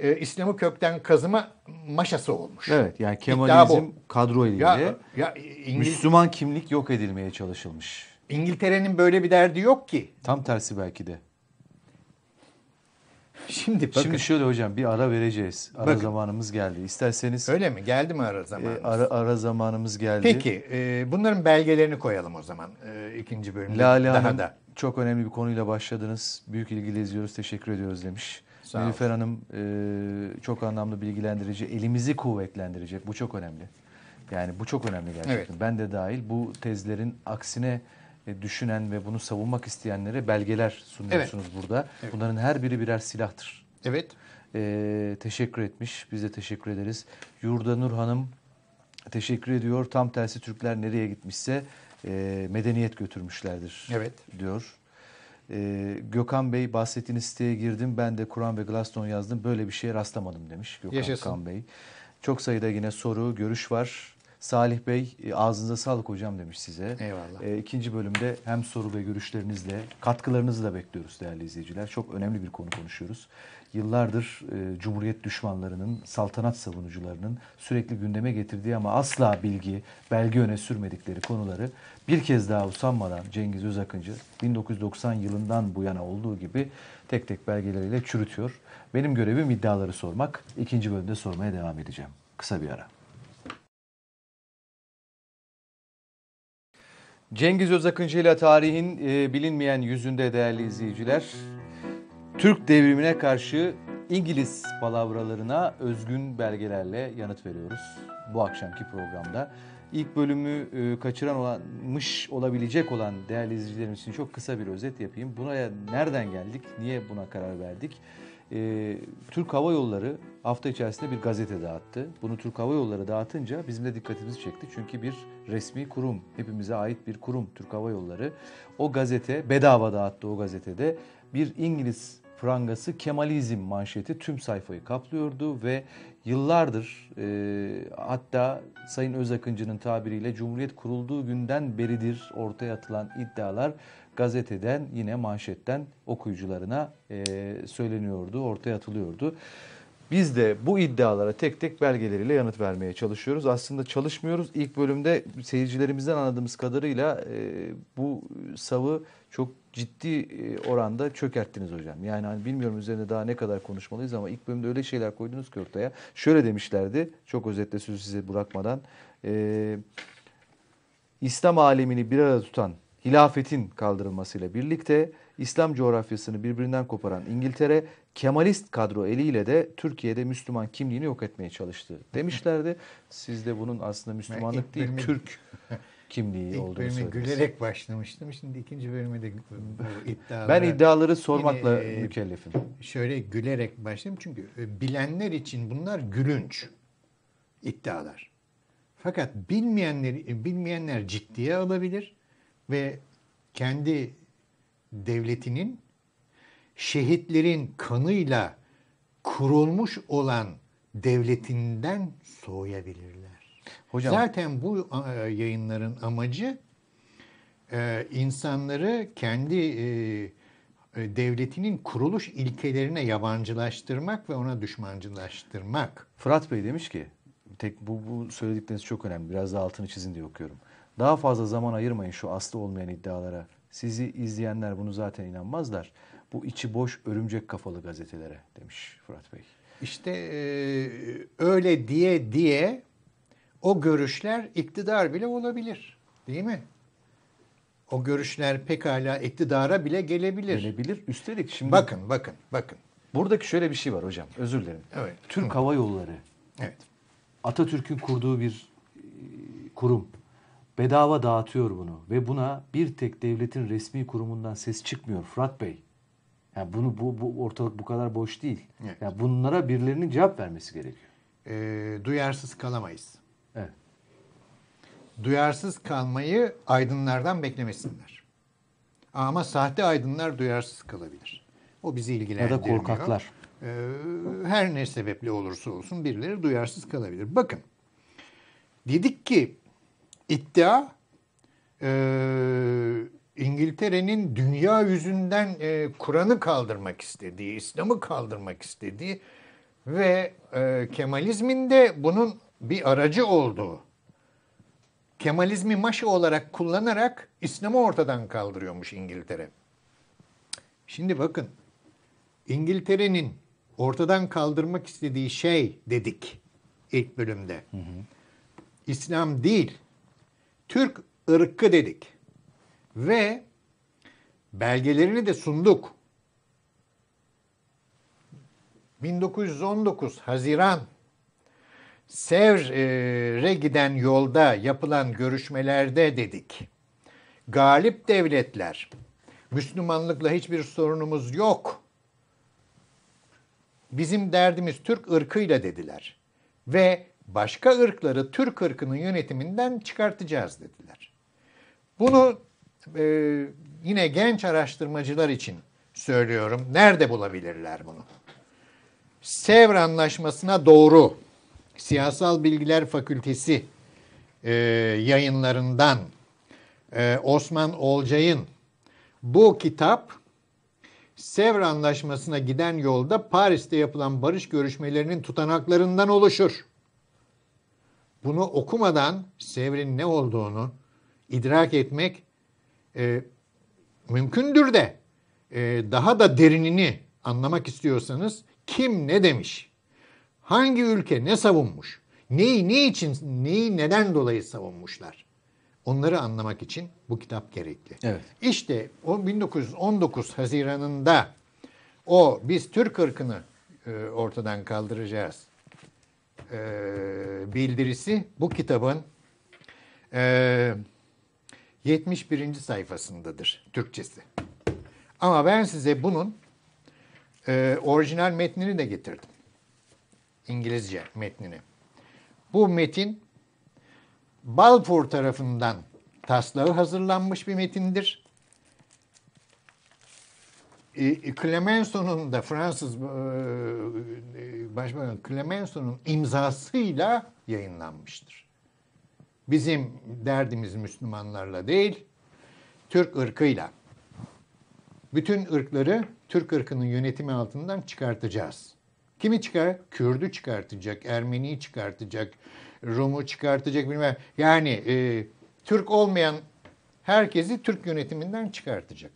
e, İslam'ı kökten kazıma maşası olmuş. Evet yani Kemalizm kadro ile ya, ya, İngiliz... Müslüman kimlik yok edilmeye çalışılmış. İngiltere'nin böyle bir derdi yok ki. Tam tersi belki de. Şimdi bakın. Şimdi şöyle hocam bir ara vereceğiz. Ara bakın, zamanımız geldi. İsterseniz. Öyle mi? Geldi mi ara e, zamanımız? E, ara, ara zamanımız geldi. Peki e, bunların belgelerini koyalım o zaman e, ikinci bölümde. Lale daha Hanım, da. çok önemli bir konuyla başladınız. Büyük ilgiyle izliyoruz. Teşekkür ediyoruz demiş. Sağ Nilüfer Hanım e, çok anlamlı bilgilendirici, elimizi kuvvetlendirecek. Bu çok önemli. Yani bu çok önemli gerçekten. Evet. Ben de dahil bu tezlerin aksine e, düşünen ve bunu savunmak isteyenlere belgeler sunuyorsunuz evet. burada. Evet. Bunların her biri birer silahtır. Evet. E, teşekkür etmiş. Biz de teşekkür ederiz. Yurda Nur Hanım teşekkür ediyor. Tam tersi Türkler nereye gitmişse e, medeniyet götürmüşlerdir evet. diyor. Ee, Gökhan Bey bahsettiğiniz siteye girdim. Ben de Kur'an ve Glaston yazdım. Böyle bir şeye rastlamadım demiş Gökhan Yaşasın. Bey. Çok sayıda yine soru, görüş var. Salih Bey e, ağzınıza sağlık hocam demiş size. Eyvallah. E, ikinci bölümde hem soru ve görüşlerinizle katkılarınızı da bekliyoruz değerli izleyiciler. Çok önemli bir konu konuşuyoruz yıllardır e, Cumhuriyet düşmanlarının, saltanat savunucularının sürekli gündeme getirdiği ama asla bilgi, belge öne sürmedikleri konuları bir kez daha usanmadan Cengiz Özakıncı 1990 yılından bu yana olduğu gibi tek tek belgeleriyle çürütüyor. Benim görevim iddiaları sormak. İkinci bölümde sormaya devam edeceğim. Kısa bir ara. Cengiz Özakıncı ile tarihin e, bilinmeyen yüzünde değerli izleyiciler. Türk devrimine karşı İngiliz palavralarına özgün belgelerle yanıt veriyoruz bu akşamki programda. İlk bölümü e, kaçıran olanmış olabilecek olan değerli izleyicilerimiz için çok kısa bir özet yapayım. Buraya nereden geldik, niye buna karar verdik? e, Türk Hava Yolları hafta içerisinde bir gazete dağıttı. Bunu Türk Hava Yolları dağıtınca bizim de dikkatimizi çekti. Çünkü bir resmi kurum, hepimize ait bir kurum Türk Hava Yolları. O gazete bedava dağıttı o gazetede bir İngiliz prangası Kemalizm manşeti tüm sayfayı kaplıyordu ve yıllardır e, hatta Sayın Özakıncı'nın tabiriyle Cumhuriyet kurulduğu günden beridir ortaya atılan iddialar gazeteden yine manşetten okuyucularına e, söyleniyordu, ortaya atılıyordu. Biz de bu iddialara tek tek belgeleriyle yanıt vermeye çalışıyoruz. Aslında çalışmıyoruz. İlk bölümde seyircilerimizden anladığımız kadarıyla e, bu savı çok ciddi e, oranda çökerttiniz hocam. Yani hani bilmiyorum üzerine daha ne kadar konuşmalıyız ama ilk bölümde öyle şeyler koydunuz ki ortaya. Şöyle demişlerdi, çok özetle sözü size bırakmadan. E, İslam alemini bir arada tutan hilafetin kaldırılmasıyla birlikte İslam coğrafyasını birbirinden koparan İngiltere Kemalist kadro eliyle de Türkiye'de Müslüman kimliğini yok etmeye çalıştı demişlerdi. Siz de bunun aslında Müslümanlık değil Türk kimliği İlk olduğunu bölüme gülerek başlamıştım. Şimdi ikinci bölüme de iddialar. ben iddiaları sormakla yine, e, mükellefim. Şöyle gülerek başladım çünkü e, bilenler için bunlar gülünç iddialar. Fakat bilmeyenler e, bilmeyenler ciddiye alabilir ve kendi devletinin şehitlerin kanıyla kurulmuş olan devletinden soğuyabilirler. Hocam. Zaten bu yayınların amacı e, insanları kendi e, e, devletinin kuruluş ilkelerine yabancılaştırmak ve ona düşmancılaştırmak. Fırat Bey demiş ki, tek bu, bu söyledikleriniz çok önemli. Biraz da altını çizin diye okuyorum. Daha fazla zaman ayırmayın şu aslı olmayan iddialara. Sizi izleyenler bunu zaten inanmazlar. Bu içi boş örümcek kafalı gazetelere demiş Fırat Bey. İşte e, öyle diye diye o görüşler iktidar bile olabilir. Değil mi? O görüşler pekala iktidara bile gelebilir. Gelebilir. Üstelik şimdi... Bakın, bakın, bakın. Buradaki şöyle bir şey var hocam. Özür dilerim. Evet. Türk Hı. Hava Yolları. Evet. Atatürk'ün kurduğu bir e, kurum. Bedava dağıtıyor bunu ve buna bir tek devletin resmi kurumundan ses çıkmıyor Fırat Bey. Yani bunu bu, bu ortalık bu kadar boş değil. Evet. Yani bunlara birilerinin cevap vermesi gerekiyor. E, duyarsız kalamayız. Duyarsız kalmayı aydınlardan beklemesinler. Ama sahte aydınlar duyarsız kalabilir. O bizi ilgilendirmiyor. Ya da korkaklar. Ee, her ne sebeple olursa olsun birileri duyarsız kalabilir. Bakın dedik ki iddia e, İngiltere'nin dünya yüzünden e, Kur'an'ı kaldırmak istediği, İslam'ı kaldırmak istediği ve e, Kemalizmin de bunun bir aracı oldu. Kemalizmi maşa olarak kullanarak İslam'ı ortadan kaldırıyormuş İngiltere. Şimdi bakın İngiltere'nin ortadan kaldırmak istediği şey dedik ilk bölümde. Hı hı. İslam değil, Türk ırkı dedik. Ve belgelerini de sunduk. 1919 Haziran Sevr'e giden yolda yapılan görüşmelerde dedik. Galip devletler, Müslümanlıkla hiçbir sorunumuz yok. Bizim derdimiz Türk ırkıyla dediler. Ve başka ırkları Türk ırkının yönetiminden çıkartacağız dediler. Bunu e, yine genç araştırmacılar için söylüyorum. Nerede bulabilirler bunu? Sevr Anlaşması'na doğru Siyasal Bilgiler Fakültesi e, yayınlarından e, Osman Olcay'ın bu kitap Sevr Anlaşması'na giden yolda Paris'te yapılan barış görüşmelerinin tutanaklarından oluşur. Bunu okumadan Sevr'in ne olduğunu idrak etmek e, mümkündür de e, daha da derinini anlamak istiyorsanız kim ne demiş? Hangi ülke ne savunmuş? Neyi ne için, neyi neden dolayı savunmuşlar? Onları anlamak için bu kitap gerekli. Evet. İşte o 1919 Haziran'ında o biz Türk ırkını e, ortadan kaldıracağız e, bildirisi bu kitabın e, 71. sayfasındadır Türkçesi. Ama ben size bunun e, orijinal metnini de getirdim. İngilizce metnini. Bu metin Balfour tarafından taslağı hazırlanmış bir metindir. E, e Clemenceau'nun da Fransız e, e, Başbakan Clemenceau'nun imzasıyla yayınlanmıştır. Bizim derdimiz Müslümanlarla değil, Türk ırkıyla. Bütün ırkları Türk ırkının yönetimi altından çıkartacağız. Kimi çıkar? Kürdü çıkartacak, Ermeniyi çıkartacak, Rum'u çıkartacak bilmem. Yani e, Türk olmayan herkesi Türk yönetiminden çıkartacak.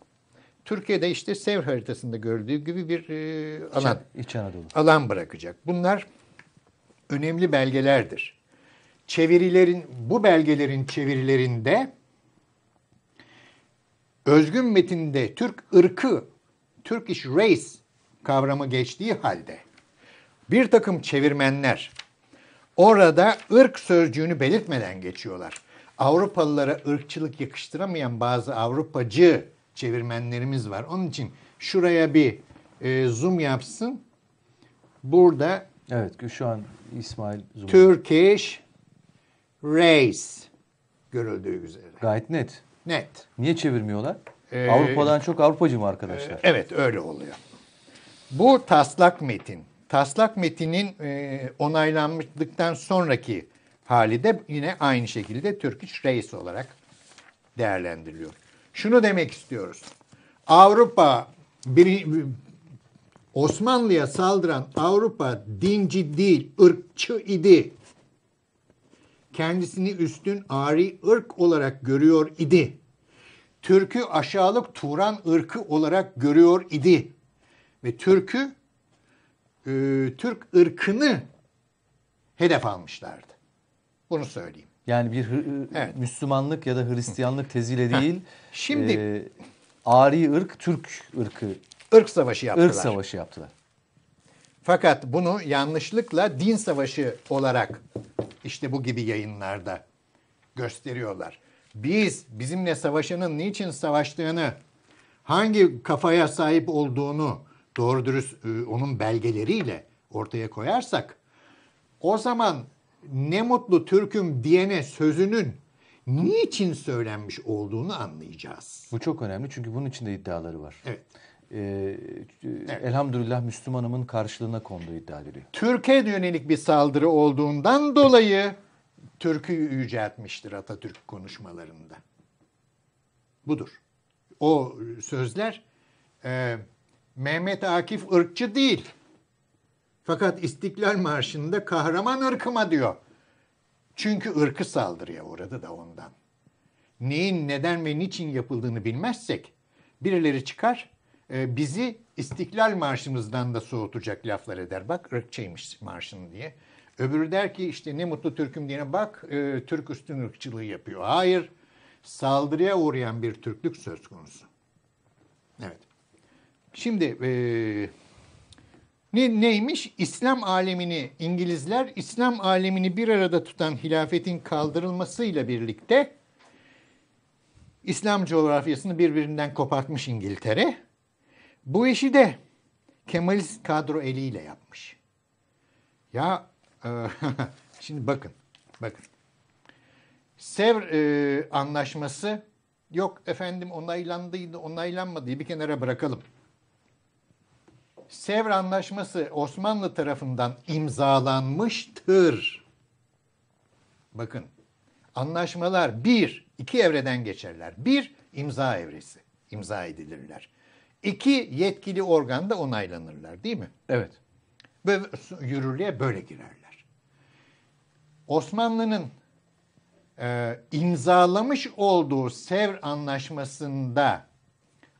Türkiye'de işte Sevr haritasında gördüğü gibi bir e, alan İç, Anadolu. alan bırakacak. Bunlar önemli belgelerdir. Çevirilerin bu belgelerin çevirilerinde özgün metinde Türk ırkı, Turkish race kavramı geçtiği halde bir takım çevirmenler orada ırk sözcüğünü belirtmeden geçiyorlar. Avrupalılara ırkçılık yakıştıramayan bazı Avrupacı çevirmenlerimiz var. Onun için şuraya bir e, zoom yapsın. Burada Evet şu an İsmail zoom. Turkish race görüldüğü üzere. Gayet net. Net. Niye çevirmiyorlar? Ee, Avrupa'dan çok Avrupacı mı arkadaşlar? E, evet öyle oluyor. Bu taslak metin taslak metinin e, onaylanmışlıktan sonraki hali de yine aynı şekilde Turkish Reis olarak değerlendiriliyor. Şunu demek istiyoruz. Avrupa bir, Osmanlı'ya saldıran Avrupa dinci değil, ırkçı idi. Kendisini üstün ari ırk olarak görüyor idi. Türk'ü aşağılık Turan ırkı olarak görüyor idi. Ve Türk'ü e, Türk ırkını hedef almışlardı. Bunu söyleyeyim. Yani bir e, evet. Müslümanlık ya da Hristiyanlık teziyle değil. Şimdi e, Ari ırk Türk ırkı. ırk savaşı yaptılar. ırk savaşı yaptılar. Fakat bunu yanlışlıkla din savaşı olarak işte bu gibi yayınlarda gösteriyorlar. Biz bizimle savaşının niçin savaştığını, hangi kafaya sahip olduğunu, doğru dürüst e, onun belgeleriyle ortaya koyarsak o zaman ne mutlu Türk'üm diyene sözünün niçin söylenmiş olduğunu anlayacağız. Bu çok önemli çünkü bunun içinde iddiaları var. Evet. Ee, e, evet. Elhamdülillah Müslümanımın karşılığına konduğu iddia ediliyor. Türkiye yönelik bir saldırı olduğundan dolayı Türk'ü yüceltmiştir Atatürk konuşmalarında. Budur. O sözler e, Mehmet Akif ırkçı değil. Fakat İstiklal Marşı'nda kahraman ırkıma diyor. Çünkü ırkı saldırıya uğradı da ondan. Neyin neden ve niçin yapıldığını bilmezsek birileri çıkar e, bizi İstiklal Marşımızdan da soğutacak laflar eder. Bak ırkçıymış marşın diye. Öbürü der ki işte ne mutlu Türk'üm diye. bak e, Türk üstün ırkçılığı yapıyor. Hayır saldırıya uğrayan bir Türklük söz konusu. Evet. Şimdi e, ne, neymiş? İslam alemini İngilizler İslam alemini bir arada tutan hilafetin kaldırılmasıyla birlikte İslam coğrafyasını birbirinden kopartmış İngiltere. Bu işi de Kemalist kadro eliyle yapmış. Ya e, şimdi bakın, bakın. Sevr e, anlaşması yok efendim onaylandıydı, onaylanmadı bir kenara bırakalım. Sevr Anlaşması Osmanlı tarafından imzalanmıştır. Bakın anlaşmalar bir, iki evreden geçerler. Bir, imza evresi. imza edilirler. İki, yetkili organda onaylanırlar değil mi? Evet. Ve yürürlüğe böyle girerler. Osmanlı'nın e, imzalamış olduğu Sevr Anlaşması'nda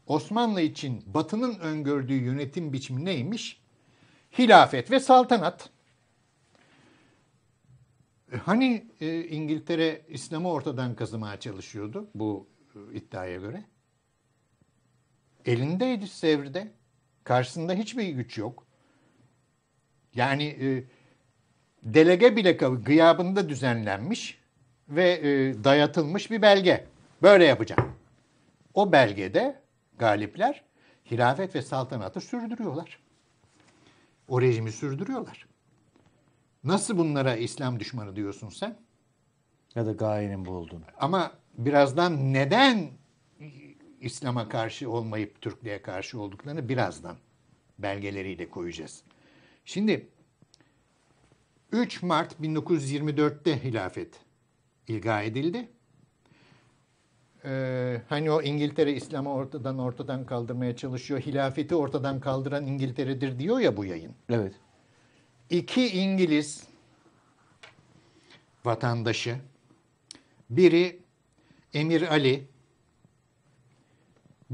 Osmanlı için Batı'nın öngördüğü yönetim biçimi neymiş? Hilafet ve saltanat. E, hani e, İngiltere İslam'ı ortadan kazımaya çalışıyordu bu e, iddiaya göre? Elindeydi Sevr'de. Karşısında hiçbir güç yok. Yani e, delege bile gıyabında düzenlenmiş ve e, dayatılmış bir belge. Böyle yapacağım. O belgede galipler hilafet ve saltanatı sürdürüyorlar. O rejimi sürdürüyorlar. Nasıl bunlara İslam düşmanı diyorsun sen? Ya da gayenin bu Ama birazdan neden İslam'a karşı olmayıp Türklüğe karşı olduklarını birazdan belgeleriyle koyacağız. Şimdi 3 Mart 1924'te hilafet ilga edildi e, hani o İngiltere İslam'ı ortadan ortadan kaldırmaya çalışıyor. Hilafeti ortadan kaldıran İngiltere'dir diyor ya bu yayın. Evet. İki İngiliz vatandaşı biri Emir Ali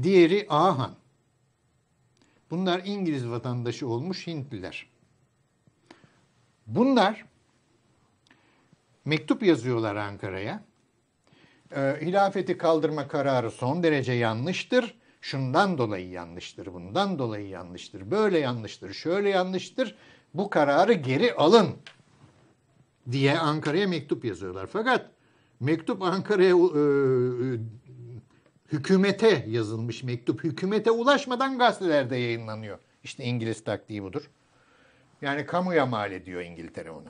diğeri Ahan. Bunlar İngiliz vatandaşı olmuş Hintliler. Bunlar mektup yazıyorlar Ankara'ya e, hilafeti kaldırma kararı son derece yanlıştır. Şundan dolayı yanlıştır, bundan dolayı yanlıştır, böyle yanlıştır, şöyle yanlıştır. Bu kararı geri alın diye Ankara'ya mektup yazıyorlar. Fakat mektup Ankara'ya e, e hükümete yazılmış mektup. Hükümete ulaşmadan gazetelerde yayınlanıyor. İşte İngiliz taktiği budur. Yani kamuya mal ediyor İngiltere onu.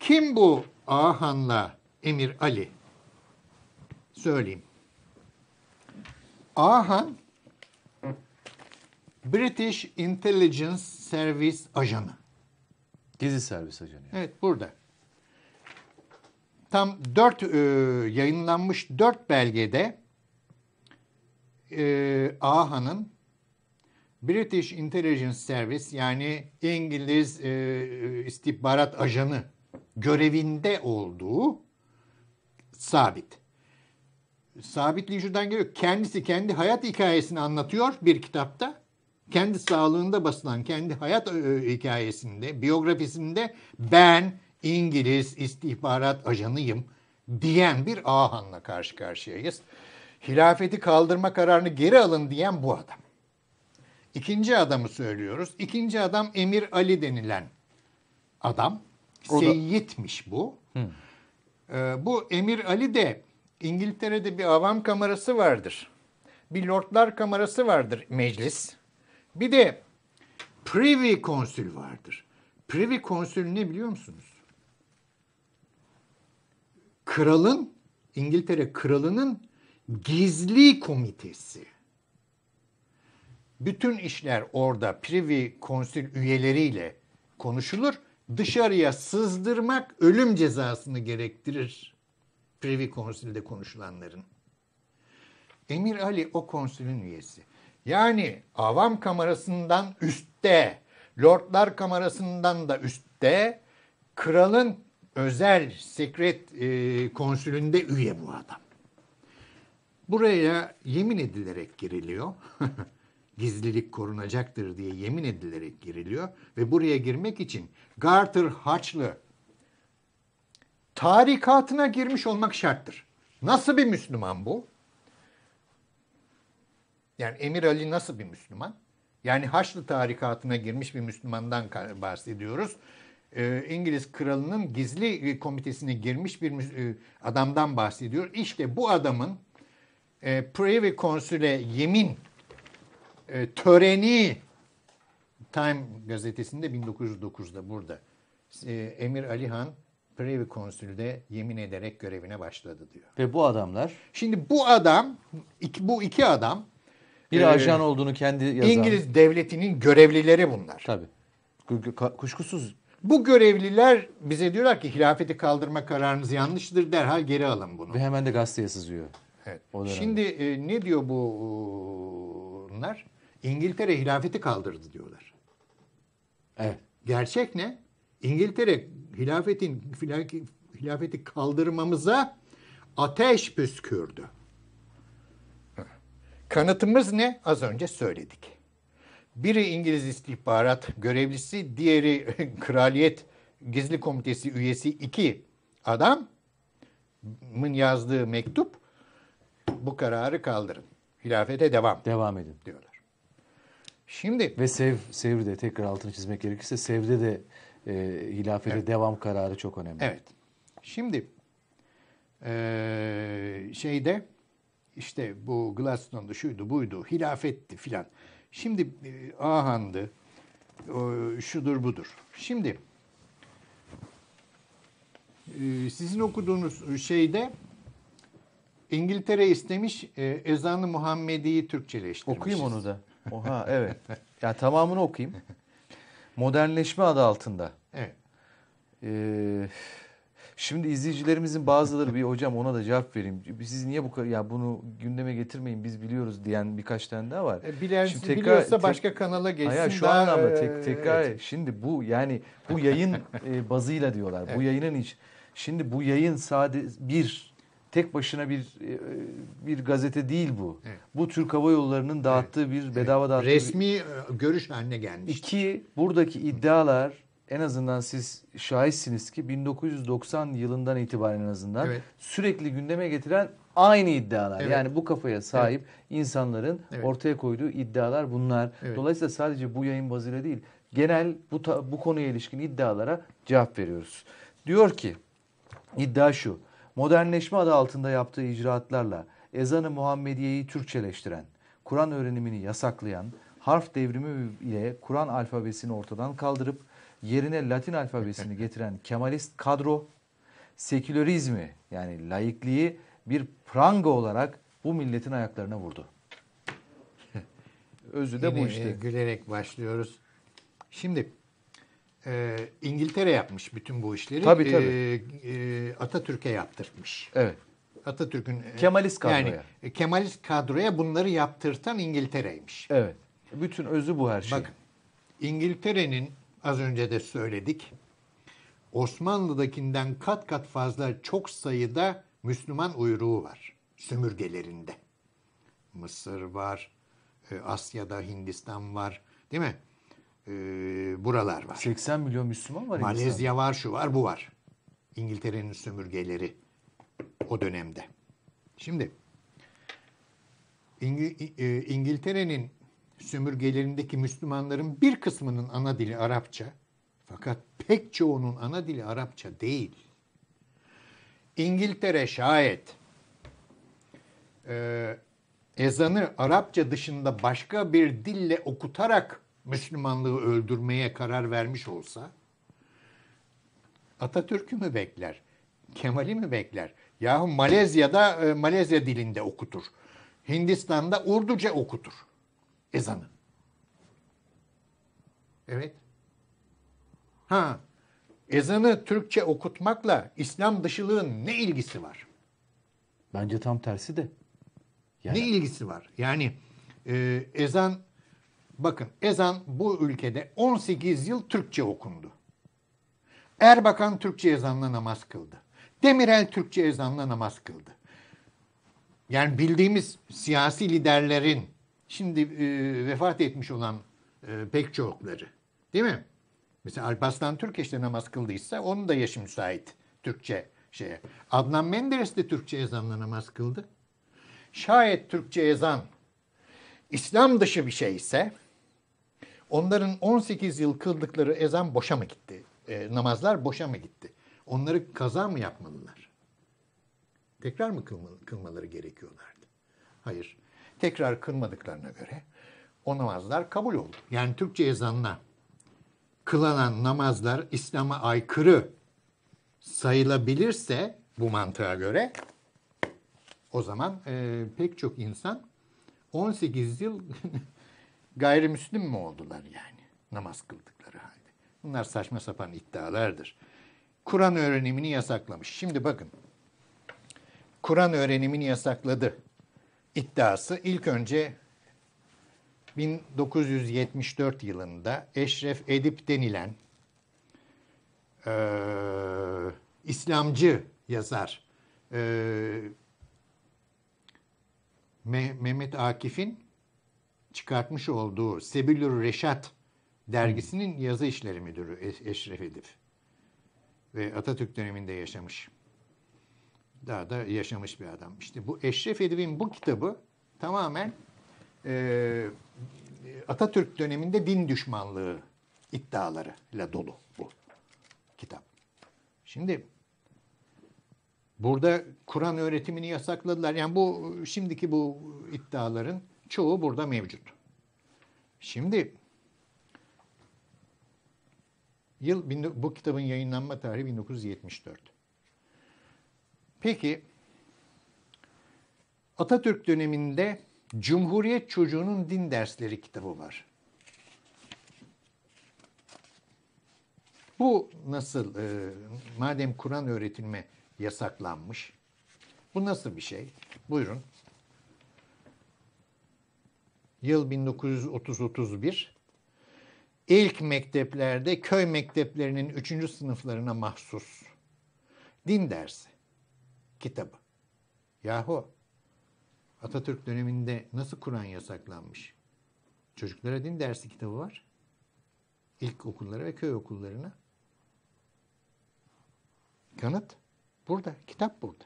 Kim bu Ahan'la Emir Ali? söyleyeyim. Aha British Intelligence Service ajanı. Gizli servis ajanı. Yani. Evet burada. Tam dört e, yayınlanmış dört belgede e, AHA'nın British Intelligence Service yani İngiliz e, istihbarat ajanı görevinde olduğu sabit sabitliği şuradan geliyor. Kendisi kendi hayat hikayesini anlatıyor bir kitapta. Kendi sağlığında basılan kendi hayat e, hikayesinde, biyografisinde ben İngiliz istihbarat ajanıyım diyen bir Ahan'la karşı karşıyayız. Hilafeti kaldırma kararını geri alın diyen bu adam. İkinci adamı söylüyoruz. İkinci adam Emir Ali denilen adam. Seyyitmiş bu. Hı. Ee, bu Emir Ali de İngiltere'de bir avam kamerası vardır. Bir lordlar kamerası vardır meclis. Bir de Privy Konsül vardır. Privy Konsül ne biliyor musunuz? Kralın, İngiltere kralının gizli komitesi. Bütün işler orada Privy Konsül üyeleriyle konuşulur. Dışarıya sızdırmak ölüm cezasını gerektirir. Trevi Konsülü'de konuşulanların. Emir Ali o konsülün üyesi. Yani avam kamerasından üstte, lordlar kamerasından da üstte, kralın özel sekret e, konsülünde üye bu adam. Buraya yemin edilerek giriliyor. Gizlilik korunacaktır diye yemin edilerek giriliyor. Ve buraya girmek için Garter Haçlı tarikatına girmiş olmak şarttır. Nasıl bir Müslüman bu? Yani Emir Ali nasıl bir Müslüman? Yani Haçlı tarikatına girmiş bir Müslümandan bahsediyoruz. E, İngiliz kralının gizli e, komitesine girmiş bir e, adamdan bahsediyor. İşte bu adamın e, Privy Konsül'e yemin e, töreni Time gazetesinde 1909'da burada. E, Emir Ali Han Privy Konsül'de yemin ederek görevine başladı diyor. Ve bu adamlar? Şimdi bu adam, bu iki adam bir e, ajan olduğunu kendi yazan. İngiliz devletinin görevlileri bunlar. Tabii. Kuşkusuz. Bu görevliler bize diyorlar ki hilafeti kaldırma kararınız yanlıştır derhal geri alın bunu. Ve hemen de gazeteye sızıyor. Evet. Şimdi e, ne diyor bu bunlar? İngiltere hilafeti kaldırdı diyorlar. Evet. Gerçek ne? İngiltere hilafetin hilafeti kaldırmamıza ateş püskürdü. Kanıtımız ne? Az önce söyledik. Biri İngiliz istihbarat görevlisi, diğeri Kraliyet Gizli Komitesi üyesi iki adamın yazdığı mektup bu kararı kaldırın. Hilafete devam. Devam edin. Diyorlar. Şimdi ve sev sevde tekrar altını çizmek gerekirse sevde de e, hilafete evet. devam kararı çok önemli. Evet. Şimdi e, şeyde işte bu Gladstone'da şuydu buydu hilafetti filan. Şimdi e, Ahan'dı e, şudur budur. Şimdi e, sizin okuduğunuz şeyde İngiltere istemiş e, ezanı Muhammedi'yi Türkçeleştirmiş. Okuyayım onu da. Oha evet. Ya tamamını okuyayım. Modernleşme adı altında. Evet. Ee, şimdi izleyicilerimizin bazıları bir hocam ona da cevap vereyim. Siz niye bu ya bunu gündeme getirmeyin biz biliyoruz diyen birkaç tane daha var. E, bilen, şimdi tekrar, biliyorsa tek, başka kanala geçsin. Hayır şu anda anlamda tek, tekrar evet. şimdi bu yani bu yayın e, bazıyla diyorlar. Evet. Bu yayının hiç. Şimdi bu yayın sadece bir tek başına bir e, e, bir gazete değil bu. Evet. Bu Türk Hava Yolları'nın dağıttığı evet. bir bedava evet. dağıttığı resmi bir... E, görüş haline gelmiş. İki buradaki iddialar en azından siz şahitsiniz ki 1990 yılından itibaren en azından evet. sürekli gündeme getiren aynı iddialar. Evet. Yani bu kafaya sahip evet. insanların evet. ortaya koyduğu iddialar bunlar. Evet. Dolayısıyla sadece bu yayın bazıyla değil genel bu ta, bu konuya ilişkin iddialara cevap veriyoruz. Diyor ki iddia şu modernleşme adı altında yaptığı icraatlarla ezanı Muhammediye'yi Türkçeleştiren, Kur'an öğrenimini yasaklayan, harf devrimi ile Kur'an alfabesini ortadan kaldırıp yerine Latin alfabesini getiren Kemalist kadro, sekülerizmi yani laikliği bir pranga olarak bu milletin ayaklarına vurdu. Özü de Yine bu işte. E, gülerek başlıyoruz. Şimdi e, İngiltere yapmış bütün bu işleri. Tabii tabii. E, e, Atatürk'e yaptırtmış. Evet. Atatürk'ün e, Kemalist kadroya. Yani e, Kemalist kadroya bunları yaptırtan İngiltere'ymiş. Evet. Bütün özü bu her şey. Bakın İngiltere'nin az önce de söyledik. Osmanlı'dakinden kat kat fazla çok sayıda Müslüman uyruğu var sömürgelerinde. Mısır var, e, Asya'da Hindistan var değil mi? e, buralar var. 80 milyon Müslüman var. Malezya var, şu var, bu var. İngiltere'nin sömürgeleri o dönemde. Şimdi İngi, e, İngiltere'nin sömürgelerindeki Müslümanların bir kısmının ana dili Arapça fakat pek çoğunun ana dili Arapça değil. İngiltere şayet e, ezanı Arapça dışında başka bir dille okutarak Müslümanlığı öldürmeye karar vermiş olsa Atatürk'ü mü bekler? Kemal'i mi bekler? Yahu Malezya'da e, Malezya dilinde okutur. Hindistan'da Urduca okutur ezanı. Evet. Ha, ezanı Türkçe okutmakla İslam dışılığın ne ilgisi var? Bence tam tersi de. Yani... Ne ilgisi var? Yani e, ezan Bakın ezan bu ülkede 18 yıl Türkçe okundu. Erbakan Türkçe ezanla namaz kıldı. Demirel Türkçe ezanla namaz kıldı. Yani bildiğimiz siyasi liderlerin şimdi e, vefat etmiş olan e, pek çokları değil mi? Mesela Alparslan Türkeş de namaz kıldıysa onun da yaşı müsait Türkçe şeye. Adnan Menderes de Türkçe ezanla namaz kıldı. Şayet Türkçe ezan İslam dışı bir şey ise Onların 18 yıl kıldıkları ezan boşa mı gitti? E, namazlar boşa mı gitti? Onları kaza mı yapmalılar? Tekrar mı kılma, kılmaları gerekiyorlardı? Hayır. Tekrar kılmadıklarına göre o namazlar kabul oldu. Yani Türkçe ezanla kılanan namazlar İslam'a aykırı sayılabilirse bu mantığa göre o zaman e, pek çok insan 18 yıl gayrimüslim mi oldular yani namaz kıldıkları halde? Bunlar saçma sapan iddialardır. Kur'an öğrenimini yasaklamış. Şimdi bakın. Kur'an öğrenimini yasakladı iddiası ilk önce 1974 yılında Eşref Edip denilen e, İslamcı yazar e, Mehmet Akif'in çıkartmış olduğu Sebilür Reşat dergisinin hmm. yazı işleri müdürü Eşref Edip. Ve Atatürk döneminde yaşamış. Daha da yaşamış bir adam. İşte bu Eşref Edip'in bu kitabı tamamen e, Atatürk döneminde din düşmanlığı iddialarıyla dolu bu kitap. Şimdi burada Kur'an öğretimini yasakladılar. Yani bu şimdiki bu iddiaların çoğu burada mevcut. Şimdi yıl bu kitabın yayınlanma tarihi 1974. Peki Atatürk döneminde Cumhuriyet Çocuğunun Din Dersleri kitabı var. Bu nasıl, e, madem Kur'an öğretilme yasaklanmış, bu nasıl bir şey? Buyurun. Yıl 1930-31. İlk mekteplerde köy mekteplerinin 3. sınıflarına mahsus din dersi kitabı. Yahu Atatürk döneminde nasıl Kur'an yasaklanmış? Çocuklara din dersi kitabı var. İlk okullara ve köy okullarına. Kanıt burada, kitap burada.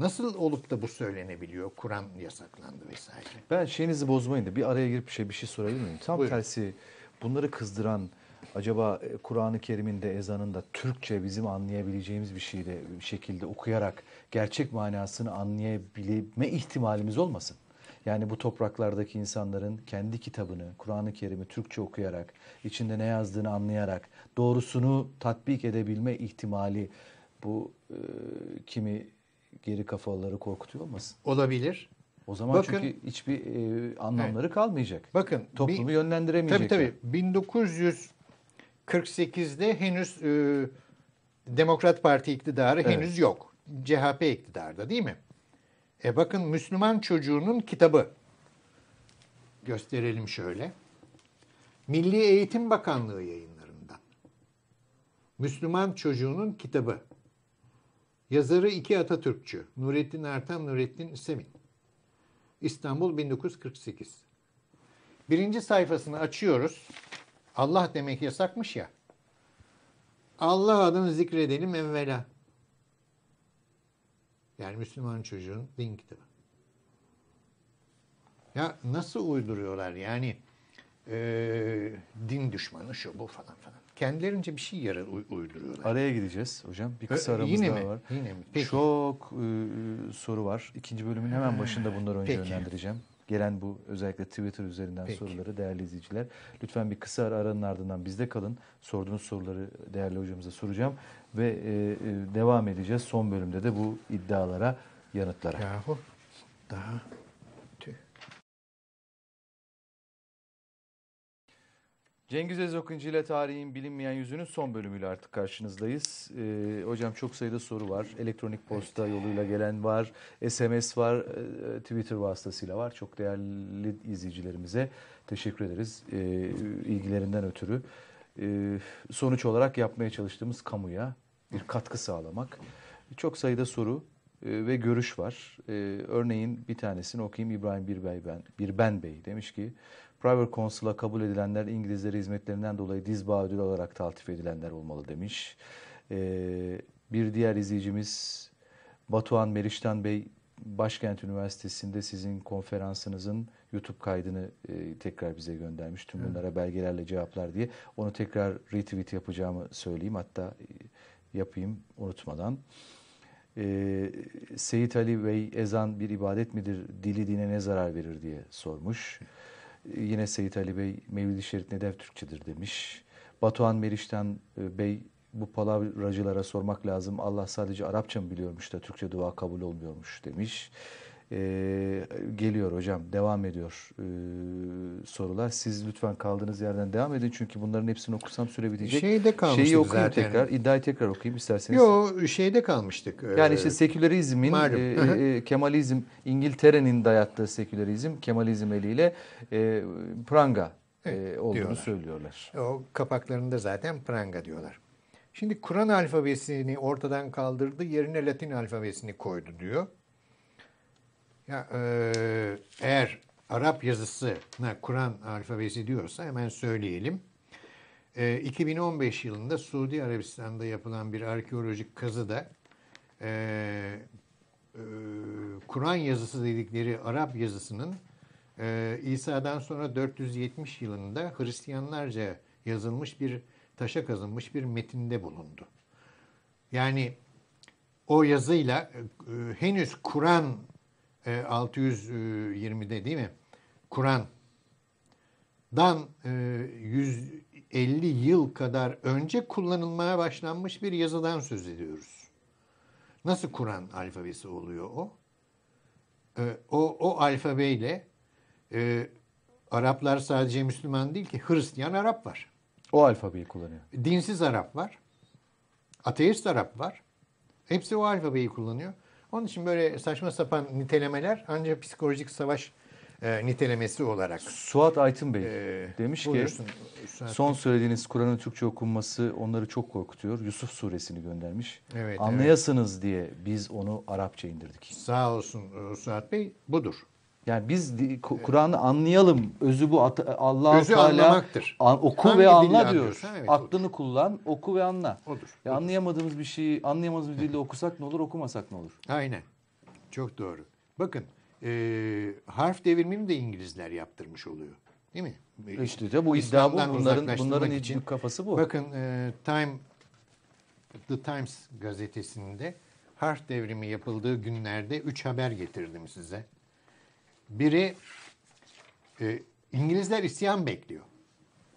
Nasıl olup da bu söylenebiliyor? Kur'an yasaklandı vesaire. Ben şeyinizi bozmayın da bir araya girip bir şey bir şey sorabilir miyim? Tam Buyurun. tersi bunları kızdıran acaba e, Kur'an-ı Kerim'in de ezanın da Türkçe bizim anlayabileceğimiz bir şeyle bir şekilde okuyarak gerçek manasını anlayabilme ihtimalimiz olmasın? Yani bu topraklardaki insanların kendi kitabını, Kur'an-ı Kerim'i Türkçe okuyarak, içinde ne yazdığını anlayarak, doğrusunu tatbik edebilme ihtimali bu e, kimi geri kafaları korkutuyor olmasın? Olabilir. O zaman Bakın, çünkü hiçbir e, anlamları evet. kalmayacak. Bakın toplumu bir, yönlendiremeyecek. Tabii tabii. 1948'de henüz e, Demokrat Parti iktidarı evet. henüz yok. CHP iktidarda değil mi? E bakın Müslüman çocuğunun kitabı. Gösterelim şöyle. Milli Eğitim Bakanlığı yayınlarından. Müslüman çocuğunun kitabı. Yazarı iki Atatürkçü. Nurettin Ertem, Nurettin İsemin. İstanbul 1948. Birinci sayfasını açıyoruz. Allah demek yasakmış ya. Allah adını zikredelim evvela. Yani Müslüman çocuğun din kitabı. Ya nasıl uyduruyorlar yani e, din düşmanı şu bu falan kendilerince bir şey yarar uyduruyorlar. Araya gideceğiz hocam. Bir kısa aramız Yine daha mi? var. Yine mi? Peki. Çok e, soru var. İkinci bölümün hemen başında bunları önce Peki. yönlendireceğim. Gelen bu özellikle Twitter üzerinden Peki. soruları değerli izleyiciler. Lütfen bir kısa aranın ardından bizde kalın. Sorduğunuz soruları değerli hocamıza soracağım. Ve e, e, devam edeceğiz son bölümde de bu iddialara, yanıtlara. Yahu daha Cengiz Ezokuncu ile tarihin bilinmeyen yüzünün son bölümüyle artık karşınızdayız. Ee, hocam çok sayıda soru var. Elektronik posta yoluyla gelen var, SMS var, ee, Twitter vasıtasıyla var. Çok değerli izleyicilerimize teşekkür ederiz e, ilgilerinden ötürü. E, sonuç olarak yapmaya çalıştığımız kamuya bir katkı sağlamak. Çok sayıda soru e, ve görüş var. E, örneğin bir tanesini okuyayım İbrahim Birben, Birben Bey demiş ki... Private Council'a kabul edilenler İngilizlere hizmetlerinden dolayı Dizba ödülü olarak taltif edilenler olmalı demiş. Ee, bir diğer izleyicimiz Batuhan Meriştan Bey Başkent Üniversitesi'nde sizin konferansınızın YouTube kaydını e, tekrar bize göndermiş. Tüm bunlara evet. belgelerle cevaplar diye. Onu tekrar retweet yapacağımı söyleyeyim. Hatta e, yapayım unutmadan. E, Seyit Ali Bey ezan bir ibadet midir? Dili dine ne zarar verir diye sormuş. Evet. Yine Seyit Ali Bey Mevlid-i Şerif Nedev Türkçedir demiş. Batuhan Meriç'ten e, Bey bu palavracılara sormak lazım. Allah sadece Arapça mı biliyormuş da Türkçe dua kabul olmuyormuş demiş e, geliyor hocam, devam ediyor e, sorular. Siz lütfen kaldığınız yerden devam edin çünkü bunların hepsini okursam süre bitecek. Şeyde kalmıştık Şeyi okuyayım zaten. tekrar, iddiayı tekrar okuyayım isterseniz. Yok şeyde kalmıştık. Ee, yani işte sekülerizmin, e, e, Kemalizm, İngiltere'nin dayattığı sekülerizm, Kemalizm eliyle e, pranga evet, e, olduğunu diyorlar. söylüyorlar. O kapaklarında zaten pranga diyorlar. Şimdi Kur'an alfabesini ortadan kaldırdı, yerine Latin alfabesini koydu diyor. Ya, e, eğer Arap yazısına Kur'an alfabesi diyorsa hemen söyleyelim. E, 2015 yılında Suudi Arabistan'da yapılan bir arkeolojik kazıda e, e, Kur'an yazısı dedikleri Arap yazısının e, İsa'dan sonra 470 yılında Hristiyanlarca yazılmış bir taşa kazınmış bir metinde bulundu. Yani o yazıyla e, e henüz Kur'an 620'de e, e, değil mi? Kur'an'dan 150 e, yıl kadar önce kullanılmaya başlanmış bir yazıdan söz ediyoruz. Nasıl Kur'an alfabesi oluyor o? o, o alfabeyle e, Araplar sadece Müslüman değil ki Hristiyan Arap var. O alfabeyi kullanıyor. Dinsiz Arap var. Ateist Arap var. Hepsi o alfabeyi kullanıyor. Onun için böyle saçma sapan nitelemeler ancak psikolojik savaş e, nitelemesi olarak. Suat Aytın Bey e, demiş ki buyursun, son söylediğiniz Kur'an'ın Türkçe okunması onları çok korkutuyor. Yusuf suresini göndermiş. Evet, Anlayasınız evet. diye biz onu Arapça indirdik. Sağ olsun e, Suat Bey budur. Yani biz Kur'an'ı anlayalım. Özü bu Allah'a Özü Teala anlamaktır. An, oku Hangi ve anla diyor. Evet, Aklını odur. kullan, oku ve anla. Odur. Ya anlayamadığımız bir şeyi anlayamadığımız bir dille okusak ne olur, okumasak ne olur? Aynen. Çok doğru. Bakın, e, harf devrimini de İngilizler yaptırmış oluyor. Değil mi? İşte de bu iddia bu. Bunların, bunların için kafası bu. Bakın e, Time The Times gazetesinde harf devrimi yapıldığı günlerde üç haber getirdim size. Biri e, İngilizler isyan bekliyor.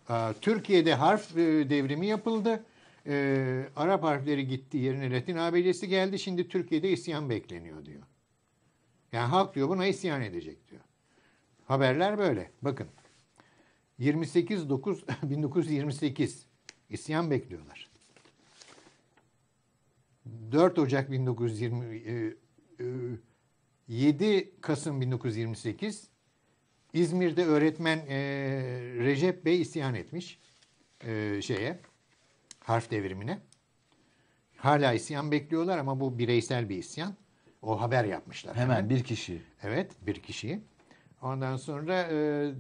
E, Türkiye'de harf e, devrimi yapıldı. E, Arap harfleri gitti yerine Latin abecesi geldi. Şimdi Türkiye'de isyan bekleniyor diyor. Yani halk diyor buna isyan edecek diyor. Haberler böyle. Bakın. 28 9 1928 isyan bekliyorlar. 4 Ocak 1920 e, e, 7 Kasım 1928 İzmir'de öğretmen e, Recep Bey isyan etmiş e, şeye harf devrimine. Hala isyan bekliyorlar ama bu bireysel bir isyan. O haber yapmışlar. Hemen, hemen. bir kişi. Evet bir kişi. Ondan sonra e,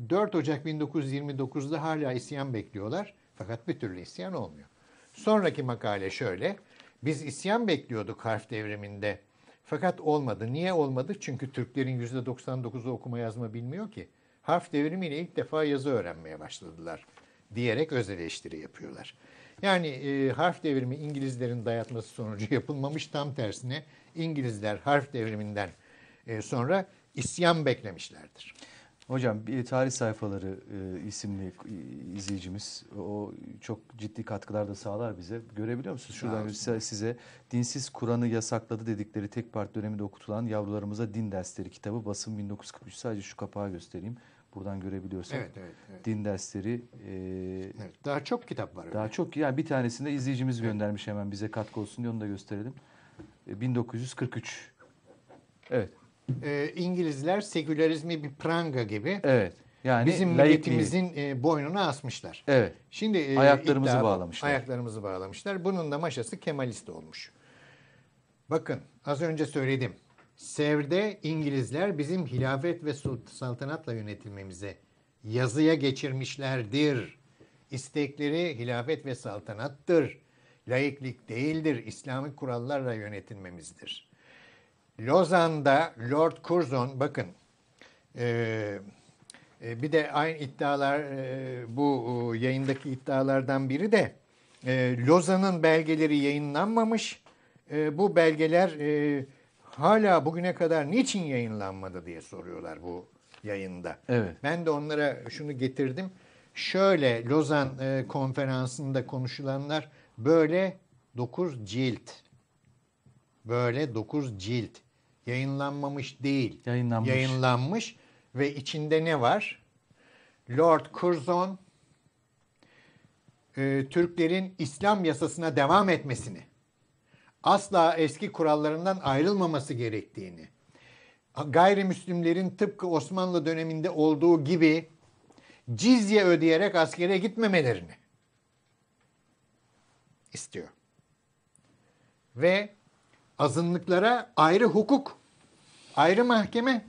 4 Ocak 1929'da hala isyan bekliyorlar. Fakat bir türlü isyan olmuyor. Sonraki makale şöyle. Biz isyan bekliyorduk harf devriminde fakat olmadı. Niye olmadı? Çünkü Türklerin %99'u okuma yazma bilmiyor ki. Harf devrimiyle ilk defa yazı öğrenmeye başladılar diyerek öz eleştiri yapıyorlar. Yani e, harf devrimi İngilizlerin dayatması sonucu yapılmamış. Tam tersine İngilizler harf devriminden e, sonra isyan beklemişlerdir. Hocam bir tarih sayfaları e, isimli e, izleyicimiz o çok ciddi katkılar da sağlar bize. Görebiliyor musunuz? Şuradan bir size, size dinsiz Kur'an'ı yasakladı dedikleri tek parti döneminde okutulan yavrularımıza din dersleri kitabı basım 1943 sadece şu kapağı göstereyim. Buradan görebiliyorsunuz Evet, evet, evet. Din dersleri. E, evet, daha çok kitap var. Öyle. Daha çok yani bir tanesini de izleyicimiz göndermiş hemen bize katkı olsun diye onu da gösterelim. E, 1943. Evet e, İngilizler sekülerizmi bir pranga gibi evet. Yani bizim milletimizin e, boynuna asmışlar. Evet. Şimdi e, ayaklarımızı iddia, bağlamışlar. Ayaklarımızı bağlamışlar. Bunun da maşası Kemalist olmuş. Bakın az önce söyledim. Sevr'de İngilizler bizim hilafet ve saltanatla yönetilmemize yazıya geçirmişlerdir. İstekleri hilafet ve saltanattır. Laiklik değildir, İslami kurallarla yönetilmemizdir. Lozan'da Lord Curzon bakın e, e bir de aynı iddialar e, bu e, yayındaki iddialardan biri de Lozan'ın belgeleri yayınlanmamış. bu belgeler hala bugüne kadar niçin yayınlanmadı diye soruyorlar bu yayında. Evet. Ben de onlara şunu getirdim. Şöyle Lozan konferansında konuşulanlar böyle 9 cilt böyle 9 cilt yayınlanmamış değil. Yayınlanmış. Yayınlanmış ve içinde ne var? Lord Curzon e, Türklerin İslam yasasına devam etmesini, asla eski kurallarından ayrılmaması gerektiğini, gayrimüslimlerin tıpkı Osmanlı döneminde olduğu gibi cizye ödeyerek askere gitmemelerini istiyor. Ve azınlıklara ayrı hukuk, ayrı mahkeme,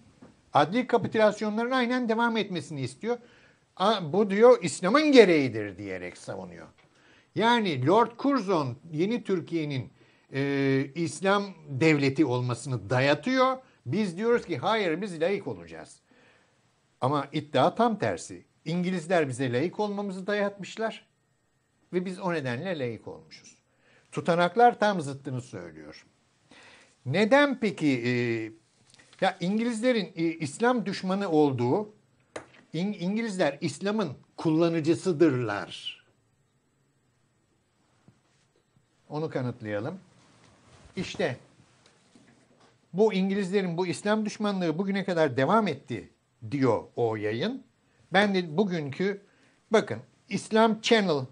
adli kapitülasyonların aynen devam etmesini istiyor. Bu diyor İslam'ın gereğidir diyerek savunuyor. Yani Lord Curzon yeni Türkiye'nin e, İslam devleti olmasını dayatıyor. Biz diyoruz ki hayır biz layık olacağız. Ama iddia tam tersi. İngilizler bize layık olmamızı dayatmışlar ve biz o nedenle layık olmuşuz. Tutanaklar tam zıttını söylüyor. Neden peki e, ya İngilizlerin e, İslam düşmanı olduğu İng, İngilizler İslam'ın kullanıcısıdırlar. Onu kanıtlayalım. İşte bu İngilizlerin bu İslam düşmanlığı bugüne kadar devam etti diyor o yayın. Ben de bugünkü bakın İslam Channel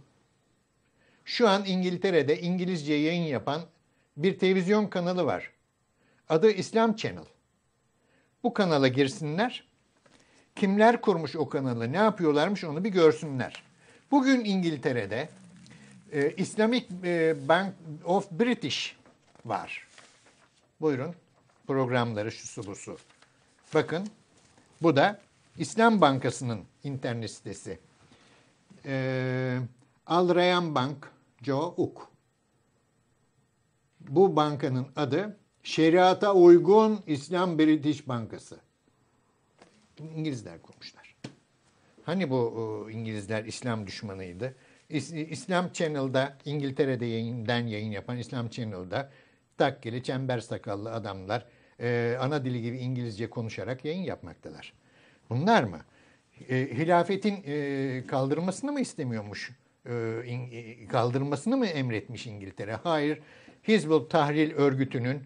şu an İngiltere'de İngilizce yayın yapan bir televizyon kanalı var. Adı İslam Channel. Bu kanala girsinler. Kimler kurmuş o kanalı, ne yapıyorlarmış onu bir görsünler. Bugün İngiltere'de e, Islamic e, Bank of British var. Buyurun programları şu su bu su. Bakın bu da İslam Bankası'nın internet sitesi. E, Al Rayan Bank, Jo Uk. Bu bankanın adı şeriata uygun İslam British Bankası. İngilizler kurmuşlar. Hani bu e, İngilizler İslam düşmanıydı. İslam Channel'da İngiltere'de yayından yayın yapan İslam Channel'da takkeli çember sakallı adamlar e, ana dili gibi İngilizce konuşarak yayın yapmaktalar. Bunlar mı? E, hilafetin e, kaldırmasını mı istemiyormuş? E, in, kaldırmasını mı emretmiş İngiltere? Hayır. Hizbul Tahril örgütünün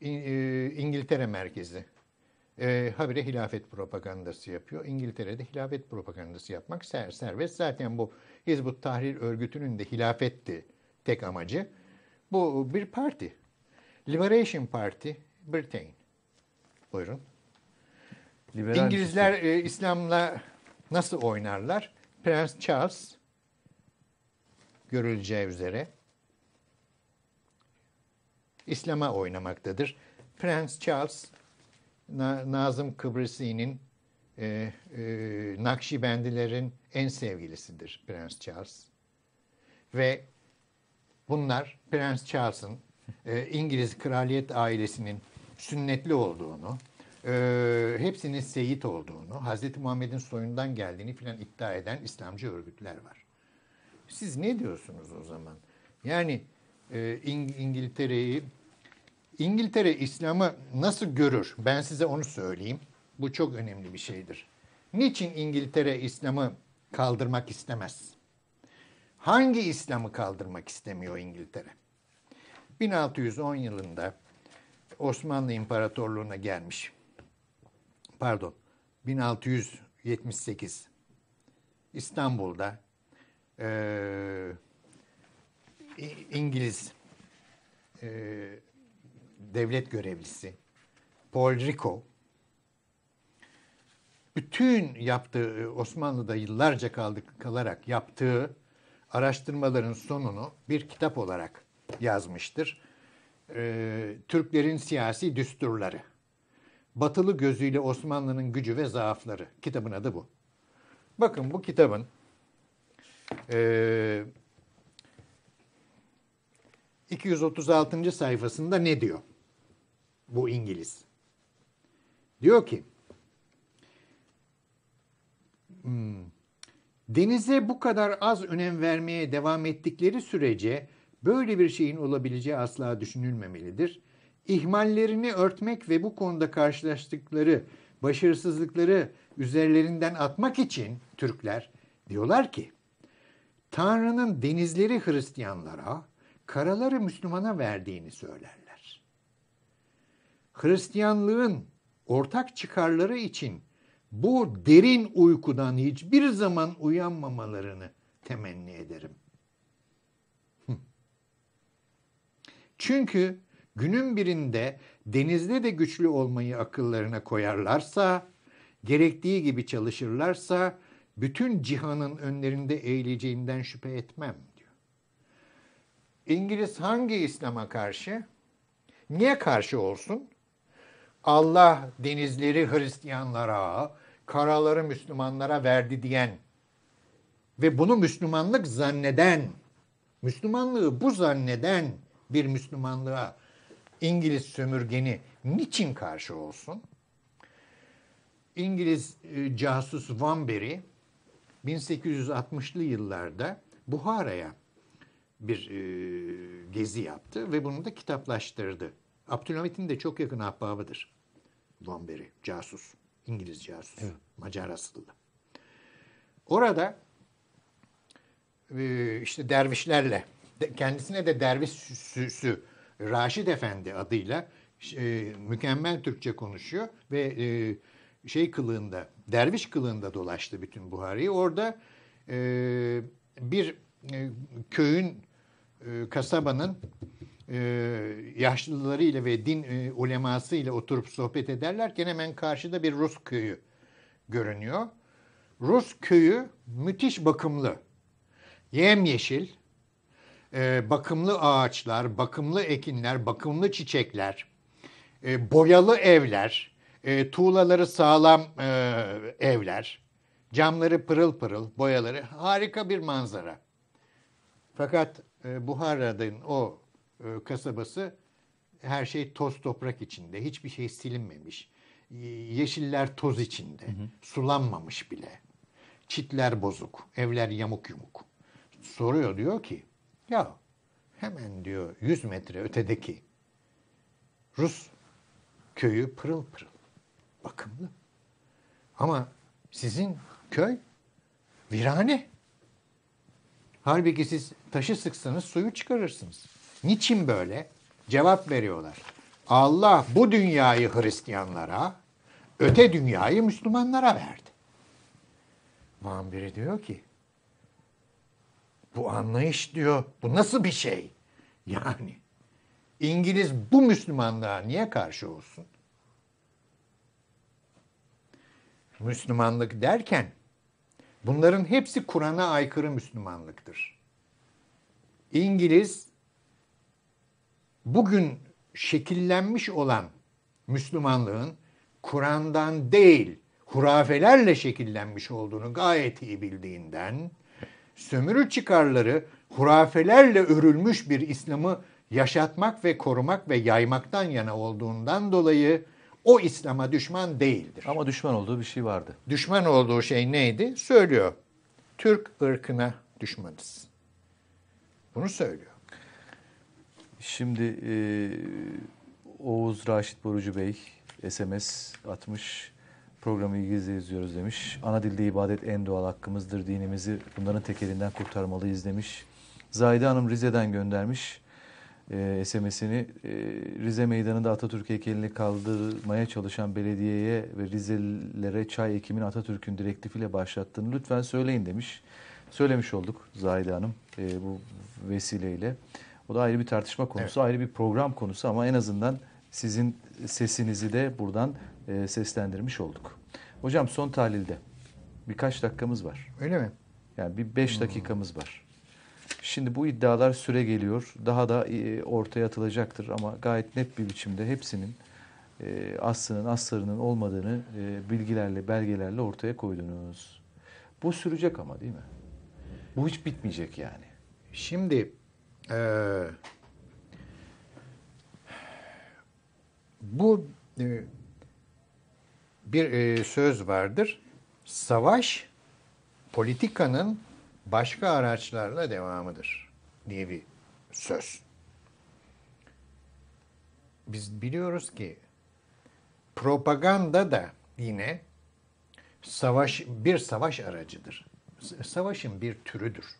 e, İngiltere merkezi. E, habire hilafet propagandası yapıyor. İngiltere'de hilafet propagandası yapmak ser, serbest. Zaten bu Hizbut Tahrir örgütünün de hilafetti tek amacı. Bu bir parti. Liberation Party, Britain. Buyurun. Liberal İngilizler e, İslam'la nasıl oynarlar? Prens Charles görüleceği üzere İslam'a oynamaktadır. Prens Charles, Nazım Kıbrısi'nin, e, e, Nakşibendilerin en sevgilisidir Prens Charles. Ve bunlar Prens Charles'ın e, İngiliz kraliyet ailesinin sünnetli olduğunu, e, hepsinin seyit olduğunu, Hz. Muhammed'in soyundan geldiğini filan iddia eden İslamcı örgütler var. Siz ne diyorsunuz o zaman? Yani e, İng İngiltere'yi İngiltere İslam'ı nasıl görür? Ben size onu söyleyeyim. Bu çok önemli bir şeydir. Niçin İngiltere İslam'ı kaldırmak istemez? Hangi İslam'ı kaldırmak istemiyor İngiltere? 1610 yılında Osmanlı İmparatorluğu'na gelmiş. Pardon, 1678 İstanbul'da e, İngiliz e, devlet görevlisi Paul Rico bütün yaptığı e, Osmanlı'da yıllarca kaldık kalarak yaptığı araştırmaların sonunu bir kitap olarak yazmıştır. Ee, Türklerin siyasi düsturları. Batılı gözüyle Osmanlı'nın gücü ve zaafları. Kitabın adı bu. Bakın bu kitabın e, 236. sayfasında ne diyor? Bu İngiliz. Diyor ki hmm, denize bu kadar az önem vermeye devam ettikleri sürece böyle bir şeyin olabileceği asla düşünülmemelidir. İhmallerini örtmek ve bu konuda karşılaştıkları başarısızlıkları üzerlerinden atmak için Türkler diyorlar ki Tanrı'nın denizleri Hristiyanlara, karaları Müslümana verdiğini söylerler. Hristiyanlığın ortak çıkarları için bu derin uykudan hiçbir zaman uyanmamalarını temenni ederim. Çünkü günün birinde denizde de güçlü olmayı akıllarına koyarlarsa, gerektiği gibi çalışırlarsa bütün cihanın önlerinde eğileceğimden şüphe etmem. İngiliz hangi İslam'a karşı? Niye karşı olsun? Allah denizleri Hristiyanlara, karaları Müslümanlara verdi diyen ve bunu Müslümanlık zanneden, Müslümanlığı bu zanneden bir Müslümanlığa İngiliz sömürgeni niçin karşı olsun? İngiliz e, casus Vanbury 1860'lı yıllarda Buhara'ya bir e, gezi yaptı ve bunu da kitaplaştırdı. Abdülhamit'in de çok yakın ahbabıdır. Lomberi, casus. İngiliz casus. Evet. Macar asıllı. Orada e, işte dervişlerle, de, kendisine de derviş süsü Raşid Efendi adıyla e, mükemmel Türkçe konuşuyor ve e, şey kılığında, derviş kılığında dolaştı bütün Buhari'yi. Orada e, bir e, köyün ee, kasabanın e, yaşlıları ile ve din e, uleması ile oturup sohbet ederlerken hemen karşıda bir Rus köyü görünüyor. Rus köyü müthiş bakımlı. Yemyeşil, e, bakımlı ağaçlar, bakımlı ekinler, bakımlı çiçekler, e, boyalı evler, e, tuğlaları sağlam e, evler, camları pırıl pırıl, boyaları harika bir manzara. Fakat e, Buhara'nın o e, kasabası her şey toz toprak içinde. Hiçbir şey silinmemiş. Yeşiller toz içinde. Sulanmamış bile. Çitler bozuk. Evler yamuk yumuk. Soruyor diyor ki ya hemen diyor 100 metre ötedeki Rus köyü pırıl pırıl. Bakımlı. Ama sizin köy virane. Halbuki siz taşı sıksanız suyu çıkarırsınız. Niçin böyle? Cevap veriyorlar. Allah bu dünyayı Hristiyanlara, öte dünyayı Müslümanlara verdi. Muhan diyor ki, bu anlayış diyor, bu nasıl bir şey? Yani İngiliz bu Müslümanlığa niye karşı olsun? Müslümanlık derken Bunların hepsi Kur'an'a aykırı Müslümanlıktır. İngiliz bugün şekillenmiş olan Müslümanlığın Kur'an'dan değil hurafelerle şekillenmiş olduğunu gayet iyi bildiğinden sömürü çıkarları hurafelerle örülmüş bir İslam'ı yaşatmak ve korumak ve yaymaktan yana olduğundan dolayı o İslam'a düşman değildir. Ama düşman olduğu bir şey vardı. Düşman olduğu şey neydi? Söylüyor. Türk ırkına düşmanız. Bunu söylüyor. Şimdi e, Oğuz Raşit Borucu Bey SMS atmış. Programı İngilizce izliyoruz demiş. Ana dilde ibadet en doğal hakkımızdır. Dinimizi bunların tekelinden kurtarmalıyız demiş. Zahide Hanım Rize'den göndermiş e, SMS'ini e, Rize Meydanı'nda Atatürk heykelini kaldırmaya çalışan belediyeye ve Rizelilere çay ekimini Atatürk'ün direktifiyle başlattığını lütfen söyleyin demiş. Söylemiş olduk Zahide Hanım e, bu vesileyle. O da ayrı bir tartışma konusu, evet. ayrı bir program konusu ama en azından sizin sesinizi de buradan e, seslendirmiş olduk. Hocam son tahlilde birkaç dakikamız var. Öyle mi? Yani bir beş hmm. dakikamız var. Şimdi bu iddialar süre geliyor. Daha da e, ortaya atılacaktır ama gayet net bir biçimde hepsinin e, aslının aslarının olmadığını e, bilgilerle, belgelerle ortaya koydunuz. Bu sürecek ama değil mi? Bu hiç bitmeyecek yani. Şimdi ee, bu e, bir e, söz vardır. Savaş politikanın başka araçlarla devamıdır diye bir söz. Biz biliyoruz ki propaganda da yine savaş bir savaş aracıdır. Savaşın bir türüdür.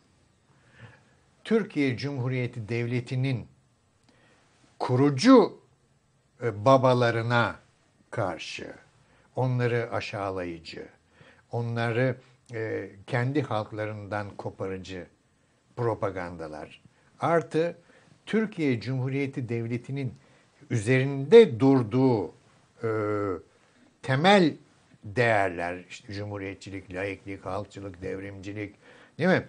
Türkiye Cumhuriyeti Devleti'nin kurucu e, babalarına karşı onları aşağılayıcı, onları e, kendi halklarından koparıcı propagandalar artı Türkiye Cumhuriyeti Devleti'nin üzerinde durduğu e, temel değerler işte cumhuriyetçilik, laiklik, halkçılık, devrimcilik değil mi?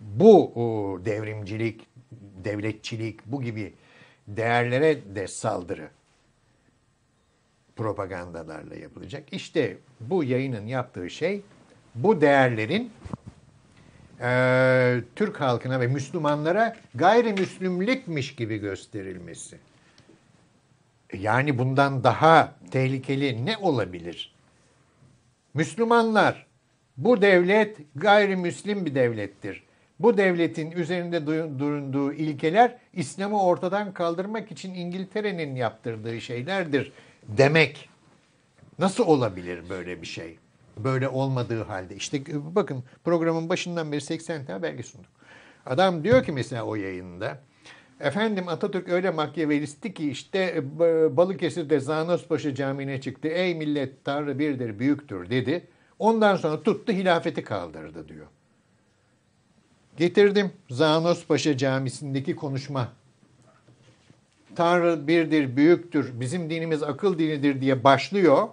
Bu o, devrimcilik, devletçilik bu gibi değerlere de saldırı propagandalarla yapılacak. İşte bu yayının yaptığı şey bu değerlerin e, Türk halkına ve Müslümanlara gayrimüslimlikmiş gibi gösterilmesi. Yani bundan daha tehlikeli ne olabilir? Müslümanlar bu devlet gayrimüslim bir devlettir. Bu devletin üzerinde durunduğu ilkeler İslam'ı ortadan kaldırmak için İngiltere'nin yaptırdığı şeylerdir demek. Nasıl olabilir böyle bir şey? böyle olmadığı halde. İşte e, bakın programın başından beri 80 tane belge sunduk. Adam diyor ki mesela o yayında Efendim Atatürk öyle makyavelisti ki işte e, Balıkesir'de Zanospaşa Camii'ne çıktı. Ey millet Tanrı birdir, büyüktür dedi. Ondan sonra tuttu hilafeti kaldırdı diyor. Getirdim Zanospaşa Camisi'ndeki konuşma. Tanrı birdir, büyüktür, bizim dinimiz akıl dinidir diye başlıyor.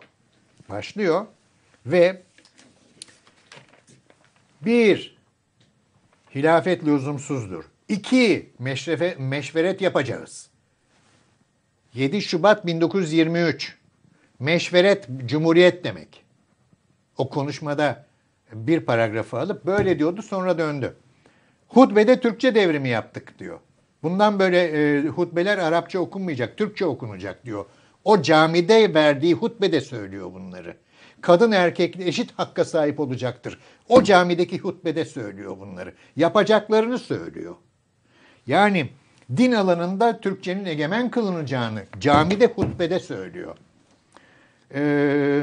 Başlıyor. Ve bir, hilafet lüzumsuzdur. İki, meşrefe, meşveret yapacağız. 7 Şubat 1923. Meşveret Cumhuriyet demek. O konuşmada bir paragrafı alıp böyle diyordu sonra döndü. Hutbede Türkçe devrimi yaptık diyor. Bundan böyle e, hutbeler Arapça okunmayacak, Türkçe okunacak diyor. O camide verdiği hutbede söylüyor bunları kadın erkekle eşit hakka sahip olacaktır. O camideki hutbede söylüyor bunları. Yapacaklarını söylüyor. Yani din alanında Türkçenin egemen kılınacağını camide hutbede söylüyor. Ee,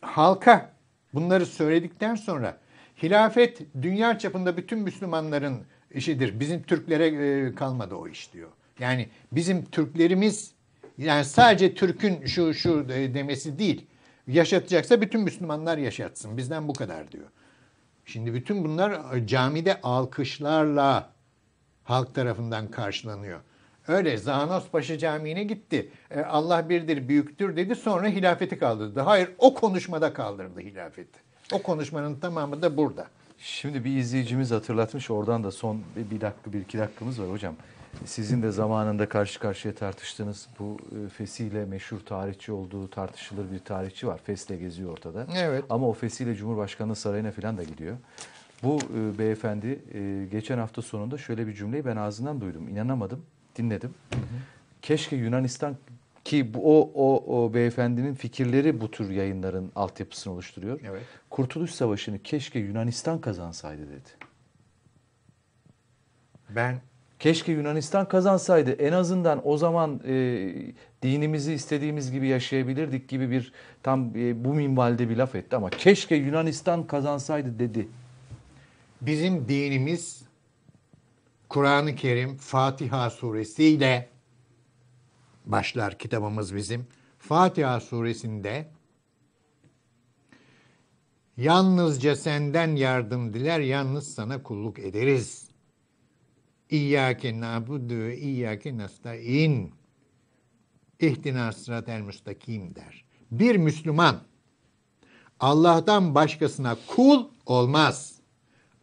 halka bunları söyledikten sonra hilafet dünya çapında bütün Müslümanların işidir. Bizim Türklere e, kalmadı o iş diyor. Yani bizim Türklerimiz yani sadece Türk'ün şu şu e, demesi değil. Yaşatacaksa bütün Müslümanlar yaşatsın. Bizden bu kadar diyor. Şimdi bütün bunlar camide alkışlarla halk tarafından karşılanıyor. Öyle Zanos Paşa Camii'ne gitti. E, Allah birdir, büyüktür dedi. Sonra hilafeti kaldırdı. Hayır o konuşmada kaldırdı hilafeti. O konuşmanın tamamı da burada. Şimdi bir izleyicimiz hatırlatmış. Oradan da son bir dakika, bir iki dakikamız var hocam sizin de zamanında karşı karşıya tartıştığınız bu e, ile meşhur tarihçi olduğu tartışılır bir tarihçi var. Fes Fesle geziyor ortada. Evet. Ama o ile Cumhurbaşkanı sarayına falan da gidiyor. Bu e, beyefendi e, geçen hafta sonunda şöyle bir cümleyi ben ağzından duydum. İnanamadım, dinledim. Hı hı. Keşke Yunanistan ki bu, o, o, o beyefendinin fikirleri bu tür yayınların altyapısını oluşturuyor. Evet. Kurtuluş Savaşı'nı keşke Yunanistan kazansaydı dedi. Ben Keşke Yunanistan kazansaydı. En azından o zaman e, dinimizi istediğimiz gibi yaşayabilirdik gibi bir tam e, bu minvalde bir laf etti. Ama keşke Yunanistan kazansaydı dedi. Bizim dinimiz Kur'an-ı Kerim Fatiha suresiyle başlar kitabımız bizim. Fatiha suresinde yalnızca senden yardım diler, yalnız sana kulluk ederiz İyyâke nâbudu ve iyyâke nasta'in. İhtina sıratel müstakim der. Bir Müslüman Allah'tan başkasına kul olmaz.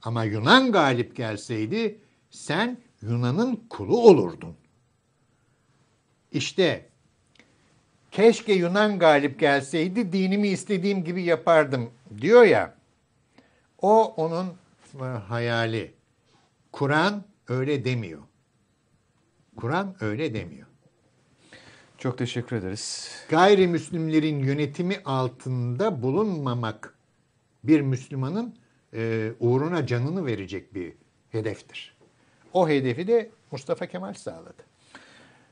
Ama Yunan galip gelseydi sen Yunan'ın kulu olurdun. İşte keşke Yunan galip gelseydi dinimi istediğim gibi yapardım diyor ya. O onun e, hayali. Kur'an öyle demiyor. Kur'an öyle demiyor. Çok teşekkür ederiz. Gayrimüslimlerin yönetimi altında bulunmamak bir Müslümanın e, uğruna canını verecek bir hedeftir. O hedefi de Mustafa Kemal sağladı.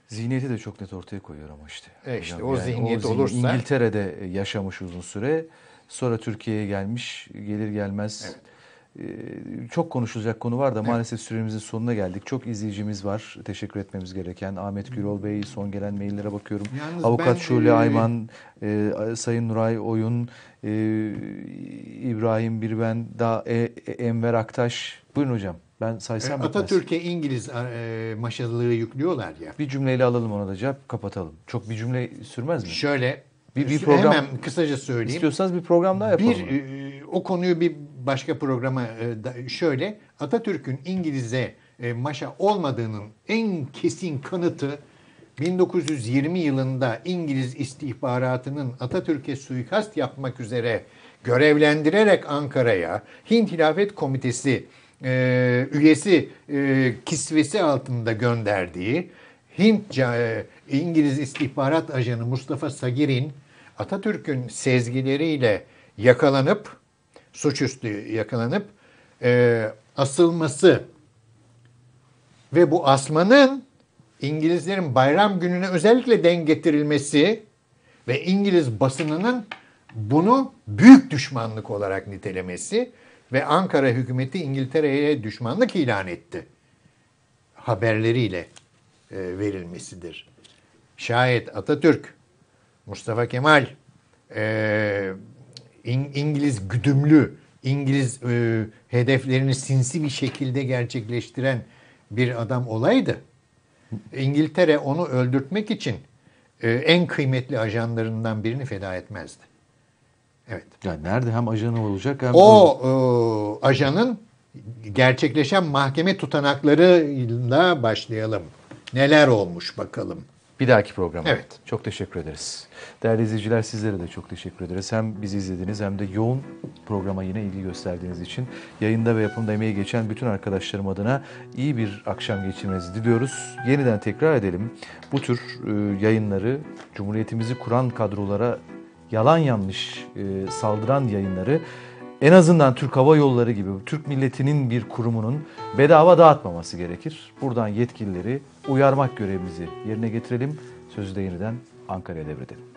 Zihniyeti de çok net ortaya koyuyor ama işte. E işte o yani zihniyet o olursa. İngiltere'de yaşamış uzun süre. Sonra Türkiye'ye gelmiş, gelir gelmez evet. Ee, çok konuşulacak konu var da maalesef süremizin sonuna geldik. Çok izleyicimiz var. Teşekkür etmemiz gereken. Ahmet Gürol Bey son gelen maillere bakıyorum. Yalnız Avukat ben, Şule e, Ayman, e, Sayın Nuray Oyun, e, İbrahim Birben, daha e, e, Enver Aktaş. Buyurun hocam. Ben saysam e, Atatürk'e İngiliz e, maşalığı yüklüyorlar ya. Bir cümleyle alalım ona da cevap kapatalım. Çok bir cümle sürmez mi? Şöyle bir, bir program hemen kısaca söyleyeyim. İstiyorsanız bir program daha yapalım. Bir e, o konuyu bir başka programa e, şöyle Atatürk'ün İngiliz'e e, maşa olmadığının en kesin kanıtı 1920 yılında İngiliz istihbaratının Atatürk'e suikast yapmak üzere görevlendirerek Ankara'ya Hint Hilafet Komitesi e, üyesi e, kisvesi altında gönderdiği Hint e, İngiliz istihbarat ajanı Mustafa Sagir'in Atatürk'ün sezgileriyle yakalanıp suçüstü yakalanıp e, asılması ve bu asmanın İngilizlerin bayram gününe özellikle denk getirilmesi ve İngiliz basınının bunu büyük düşmanlık olarak nitelemesi ve Ankara hükümeti İngiltere'ye düşmanlık ilan etti. Haberleriyle e, verilmesidir. Şayet Atatürk, Mustafa Kemal e, İngiliz güdümlü, İngiliz e, hedeflerini sinsi bir şekilde gerçekleştiren bir adam olaydı. İngiltere onu öldürtmek için e, en kıymetli ajanlarından birini feda etmezdi. Evet. Ya nerede hem ajanı olacak hem... O e, ajanın gerçekleşen mahkeme tutanaklarıyla başlayalım. Neler olmuş bakalım. Bir dahaki programa. Evet. Çok teşekkür ederiz. Değerli izleyiciler sizlere de çok teşekkür ederiz. Hem bizi izlediğiniz hem de yoğun programa yine ilgi gösterdiğiniz için yayında ve yapımda emeği geçen bütün arkadaşlarım adına iyi bir akşam geçirmenizi diliyoruz. Yeniden tekrar edelim. Bu tür e, yayınları Cumhuriyetimizi kuran kadrolara yalan yanlış e, saldıran yayınları en azından Türk Hava Yolları gibi Türk milletinin bir kurumunun bedava dağıtmaması gerekir. Buradan yetkilileri uyarmak görevimizi yerine getirelim. Sözü de yeniden Ankara'ya devredelim.